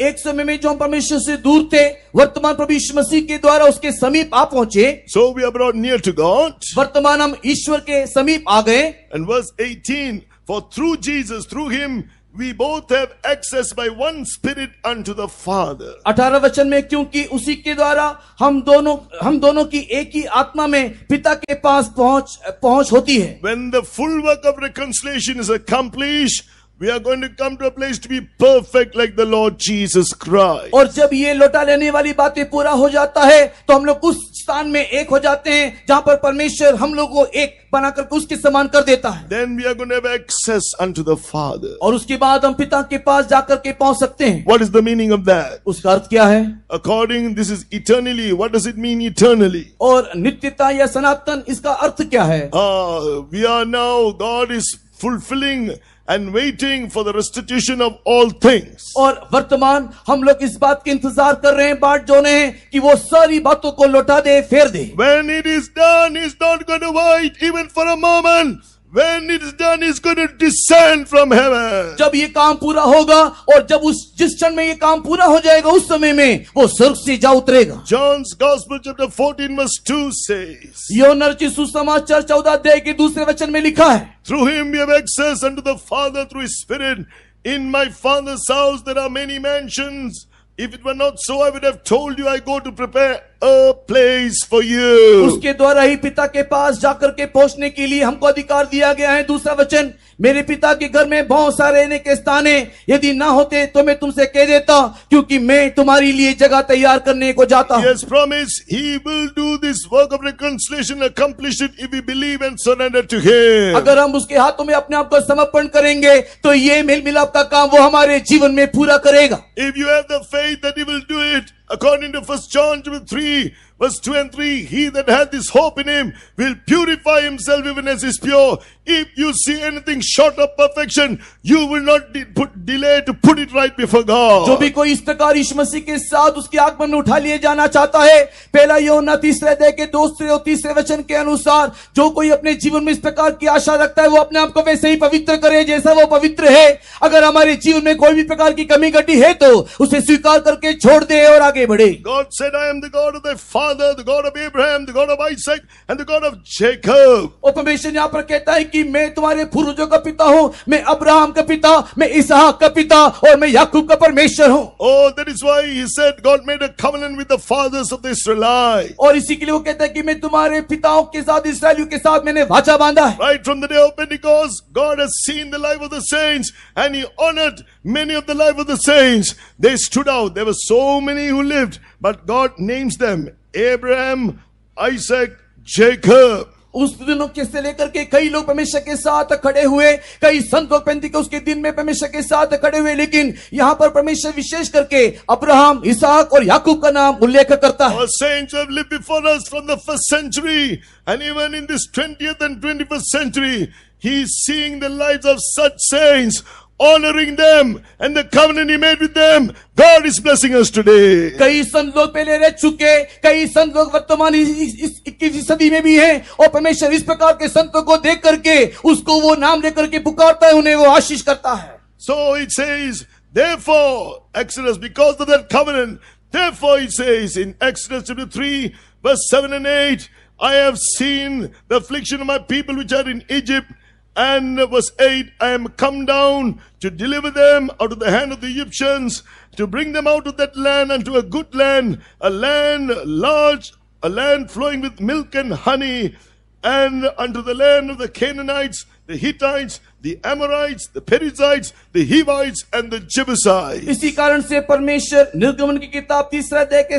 एक समय में जो हम परमेश्वर से दूर थे वर्तमान प्रभु यीशु मसीह के द्वारा उसके समीप आ पहुंचे so we are brought near to God वर्तमान हम ईश्वर के समीप आ गए and verse 18 for through Jesus through him We both have access by one spirit unto the Father. 18 वचन में क्योंकि उसी के द्वारा हम दोनों हम दोनों की एक ही आत्मा में पिता के पास पहुंच पहुंच होती है When the full work of reconciliation is accomplished We are going to come to a place to be perfect like the Lord Jesus Christ. और जब ये लौटा लेने वाली बातें पूरा हो जाता है तो हम लोग उस स्थान में एक हो जाते हैं जहां पर परमेश्वर हम लोग को एक बनाकर उसके समान कर देता है Then we are going to have access unto the Father. और उसके बाद हम पिता के पास जाकर के पहुंच सकते हैं What is the meaning of that? उसका अर्थ क्या है according this is eternally what does it mean eternally और नित्यता या सनातन इसका अर्थ क्या है we are now God is fulfilling and waiting for the restitution of all things. और वर्तमान हम लोग इस बात के इंतजार कर रहे हैं बाट जो ने कि वो सारी बातों को लौटा दे फेर दे When it is done, he's not going to wait even for a moment. When it is done, it's going to descend from heaven. जब ये काम पूरा होगा और जब उस जिस क्षण में ये काम पूरा हो जाएगा उस समय में वो स्वर्ग से जा उतरेगा John's Gospel chapter 14 verse 2 says. यूहन्ना रचित सुसमाचार 14 अध्याय के दूसरे वचन में लिखा है Through him you have access unto the Father through his Spirit. In my Father's house there are many mansions. If it were not so, I would have told you I go to prepare a place for you. उसके द्वारा ही पिता के पास जाकर के पहुंचने के लिए हमको अधिकार दिया गया है दूसरा वचन मेरे पिता के घर में बहुत सारे रहने के स्थान है यदि ना होते तो मैं तुमसे कह देता क्योंकि मैं तुम्हारे लिए जगह तैयार करने को जाता हूं yes, promise, he will do this work of reconciliation accomplish it if we believe and surrender to him. अगर हम उसके हाथों में अपने आप को समर्पण करेंगे तो ये मेल मिलाप का काम वो हमारे जीवन में पूरा करेगा if you have the faith that he will do it, According to 1 John 3, Verse 2 and 3 He that hath this hope in him will purify himself even as is pure. If you see anything short of perfection, you will not de- put, delay to put it right before God. जो भी कोई इस प्रकार यीशु के साथ उसके आगमन में उठा लिए जाना चाहता है पहला यूहन्ना तीसरे अध्याय के दूसरे और तीसरे वचन के अनुसार जो कोई अपने जीवन में इस प्रकार की आशा रखता है वो अपने आप को वैसे ही पवित्र करे जैसा वो पवित्र है अगर हमारे जीवन में कोई भी प्रकार की कमी घटी है तो उसे स्वीकार करके छोड़ दे और आगे बढ़े father, the God of Abraham, the God of Isaac, and the God of Jacob. उपमेशन यहाँ पर कहता है कि मैं तुम्हारे पूर्वजों का पिता हूँ मैं अब्राहम का पिता मैं इसहाक का पिता और मैं याकूब का परमेश्वर हूँ Oh, that is why he said God made a covenant with the fathers of the Israelites. और इसी के लिए वो कहता है कि मैं तुम्हारे पिताओं के साथ इसराइलियों के साथ मैंने वाचा बांधा है Right from the day of Pentecost, God has seen the life of the saints and he honored many of the life of the saints. They stood out. There were so many who lived, but God names them Abraham, Isaac, Jacob. उस दिनों के से लेकर के कई लोग परमेश्वर के साथ खड़े हुए कई संत लोग के उसके दिन में परमेश्वर के साथ खड़े हुए लेकिन यहाँ पर परमेश्वर विशेष करके अब्राहम इसाक और याकूब का नाम उल्लेख करता है And even in this 20th and 21st century, he is seeing the lives of such saints honoring them and the covenant he made with them god is blessing us today कई संत लोग पहले रह चुके कई संत लोग वर्तमान इस इक्कीसवीं सदी में भी हैं और परमेश्वर इस प्रकार के संतों को देख करके उसको वो नाम लेकर के पुकारता है उन्हें वो आशीष करता है so it says therefore exodus because of that covenant therefore it says in exodus chapter 3 verse 7 and 8 i have seen the affliction of my people which are in egypt and verse 8, I am come down to deliver them out of the hand of the Egyptians, to bring them out of that land unto a good land, a land large, a land flowing with milk and honey, and unto the land of the Canaanites, the Hittites, the Amorites, the Perizzites, the Hivites, and the Jebusites. इसी कारण से परमेश्वर निर्गमन की किताब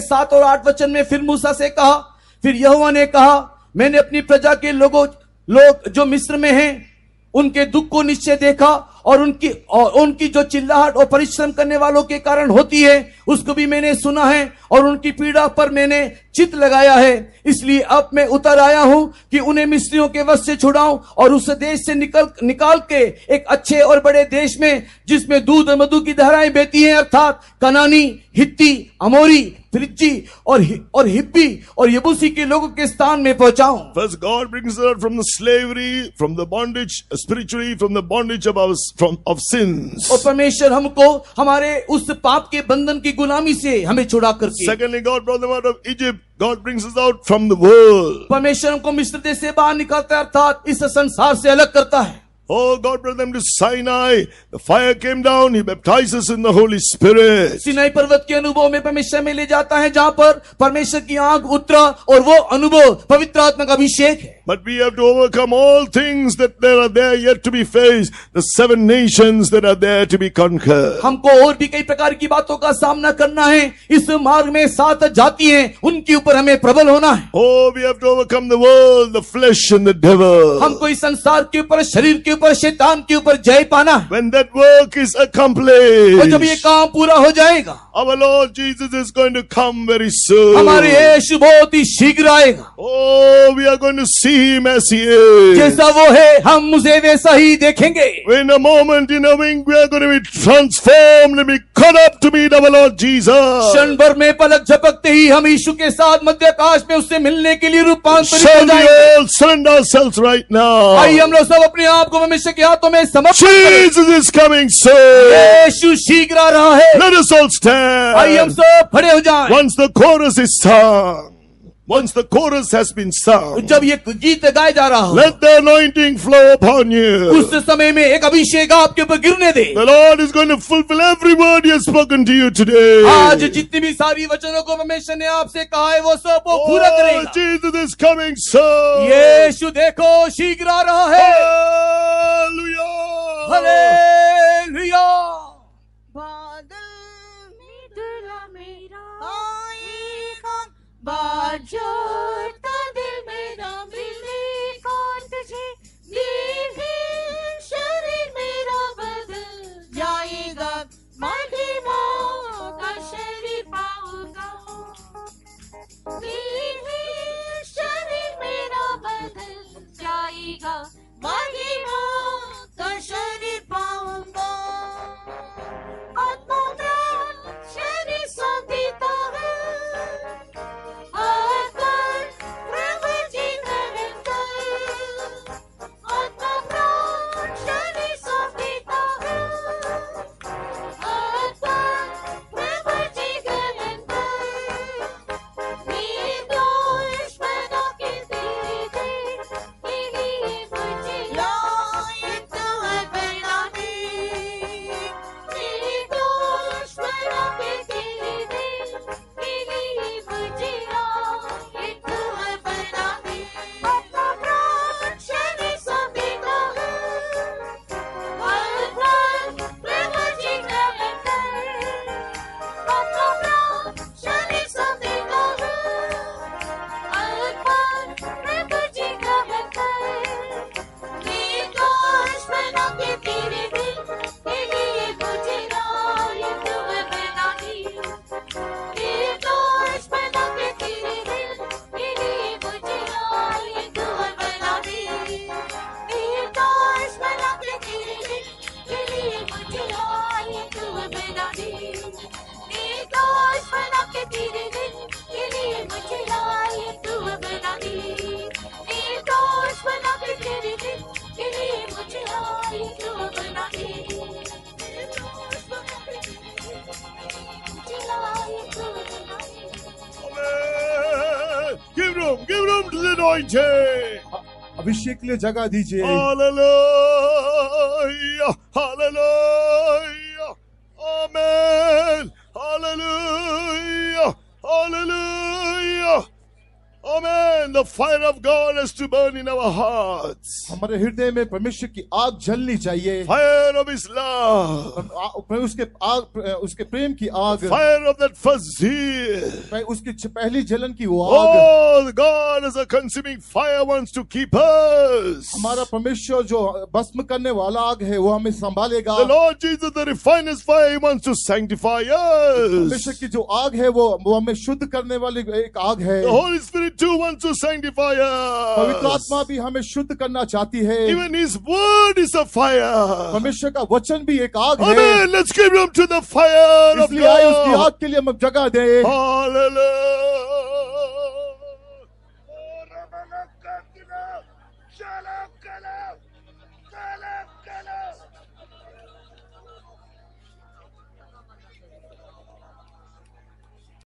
सात और आठ वचन में फिर मूसा से कहा फिर ने कहा मैंने अपनी प्रजा के लोगों लोग जो मिस्र में हैं उनके दुख को निश्चय देखा और उनकी और उनकी जो चिल्लाहट और परिश्रम करने वालों के कारण होती है उसको भी मैंने सुना है और उनकी पीड़ा पर मैंने चित लगाया है इसलिए अब मैं उतर आया हूं कि उन्हें मिस्त्रियों के वश से छुड़ाऊं और उस देश से निकल निकाल के एक अच्छे और बड़े देश में जिसमें दूध और मधु की धाराएं बहती हैं अर्थात कनानी हित्ती अमोरी फ्रिजी और और हिप्पी और यबूसी के लोगों के स्थान में पहुंचाऊं first God brings us out from the slavery from the bondage spiritually from the bondage of our from of sins. और परमेश्वर हमको हमारे उस पाप के बंधन की गुलामी से हमें छुड़ा करके Secondly, God brought them out of Egypt. God brings us out from the world. परमेश्वर हमको मिस्र देश से बाहर निकालता है अर्थात इस संसार से अलग करता है Oh, God brought them to Sinai. The fire came down. He baptizes in the Holy Spirit. Sinai पर्वत के अनुभव में परमेश्वर में ले जाता है जहाँ पर परमेश्वर की आग उतरा और वो अनुभव पवित्र आत्मा का अभिषेक है But we have to overcome all things that there are there yet to be faced. The seven nations that are there to be conquered. हमको और भी कई प्रकार की बातों का सामना करना है इस मार्ग में सात जाति हैं उनके ऊपर हमें प्रबल होना है Oh, we have to overcome the world, the flesh and the devil. हमको इस संसार के ऊपर शरीर के ऊपर शैतान के ऊपर जय पाना When that work is accomplished, और जब ये काम पूरा हो जाएगा Our Lord Jesus is going to come very soon. हमारे यीशु बहुत ही शीघ्र आएगा Oh, we are going to see him as he is. जैसा वो है हम उसे वैसा ही देखेंगे In a moment, in a wing, we are going to be transformed and be caught up to meet our Lord Jesus. क्षण भर में पलक झपकते ही हम यीशु के साथ मध्य आकाश में उससे मिलने के लिए रूपांतरित हो जाएंगे. Shall ourselves right now? आइए हम लोग सब अपने आप को Jesus is coming soon. Let us all stand. Once the chorus is sung. Once the chorus has been sung, let the anointing flow upon you. The Lord is going to fulfill every word He has spoken to you today. आज जितनी भी सारी वचनों को आपसे कहा है वो सब वो पूरा oh, करेगा. Oh, Jesus is coming यीशु देखो शीघ्र आ रहा है. Hallelujah. Hallelujah. yo के लिए जगह दीजिए amen the fire of God is to burn in our hearts हमारे हृदय में परमेश्वर की आग जलनी चाहिए फायर इस्लाम उसके आग उसके प्रेम की आग फायर ऑफ दैट फर्स्ट फजीर उसकी पहली जलन की वो आग God is a consuming fire wants to keep us हमारा परमेश्वर जो भस्म करने वाला आग है वो हमें संभालेगा the Lord Jesus the refiner's fire he wants to sanctify us परमेश्वर की जो आग है वो वो हमें शुद्ध करने वाली एक आग है the Holy Spirit to wants to sanctify us पवित्र आत्मा भी हमें शुद्ध करना चाहती है even his word is a fire परमेश्वर का वचन भी एक आग है Amen. Let's give room to the fire of God. इसलिए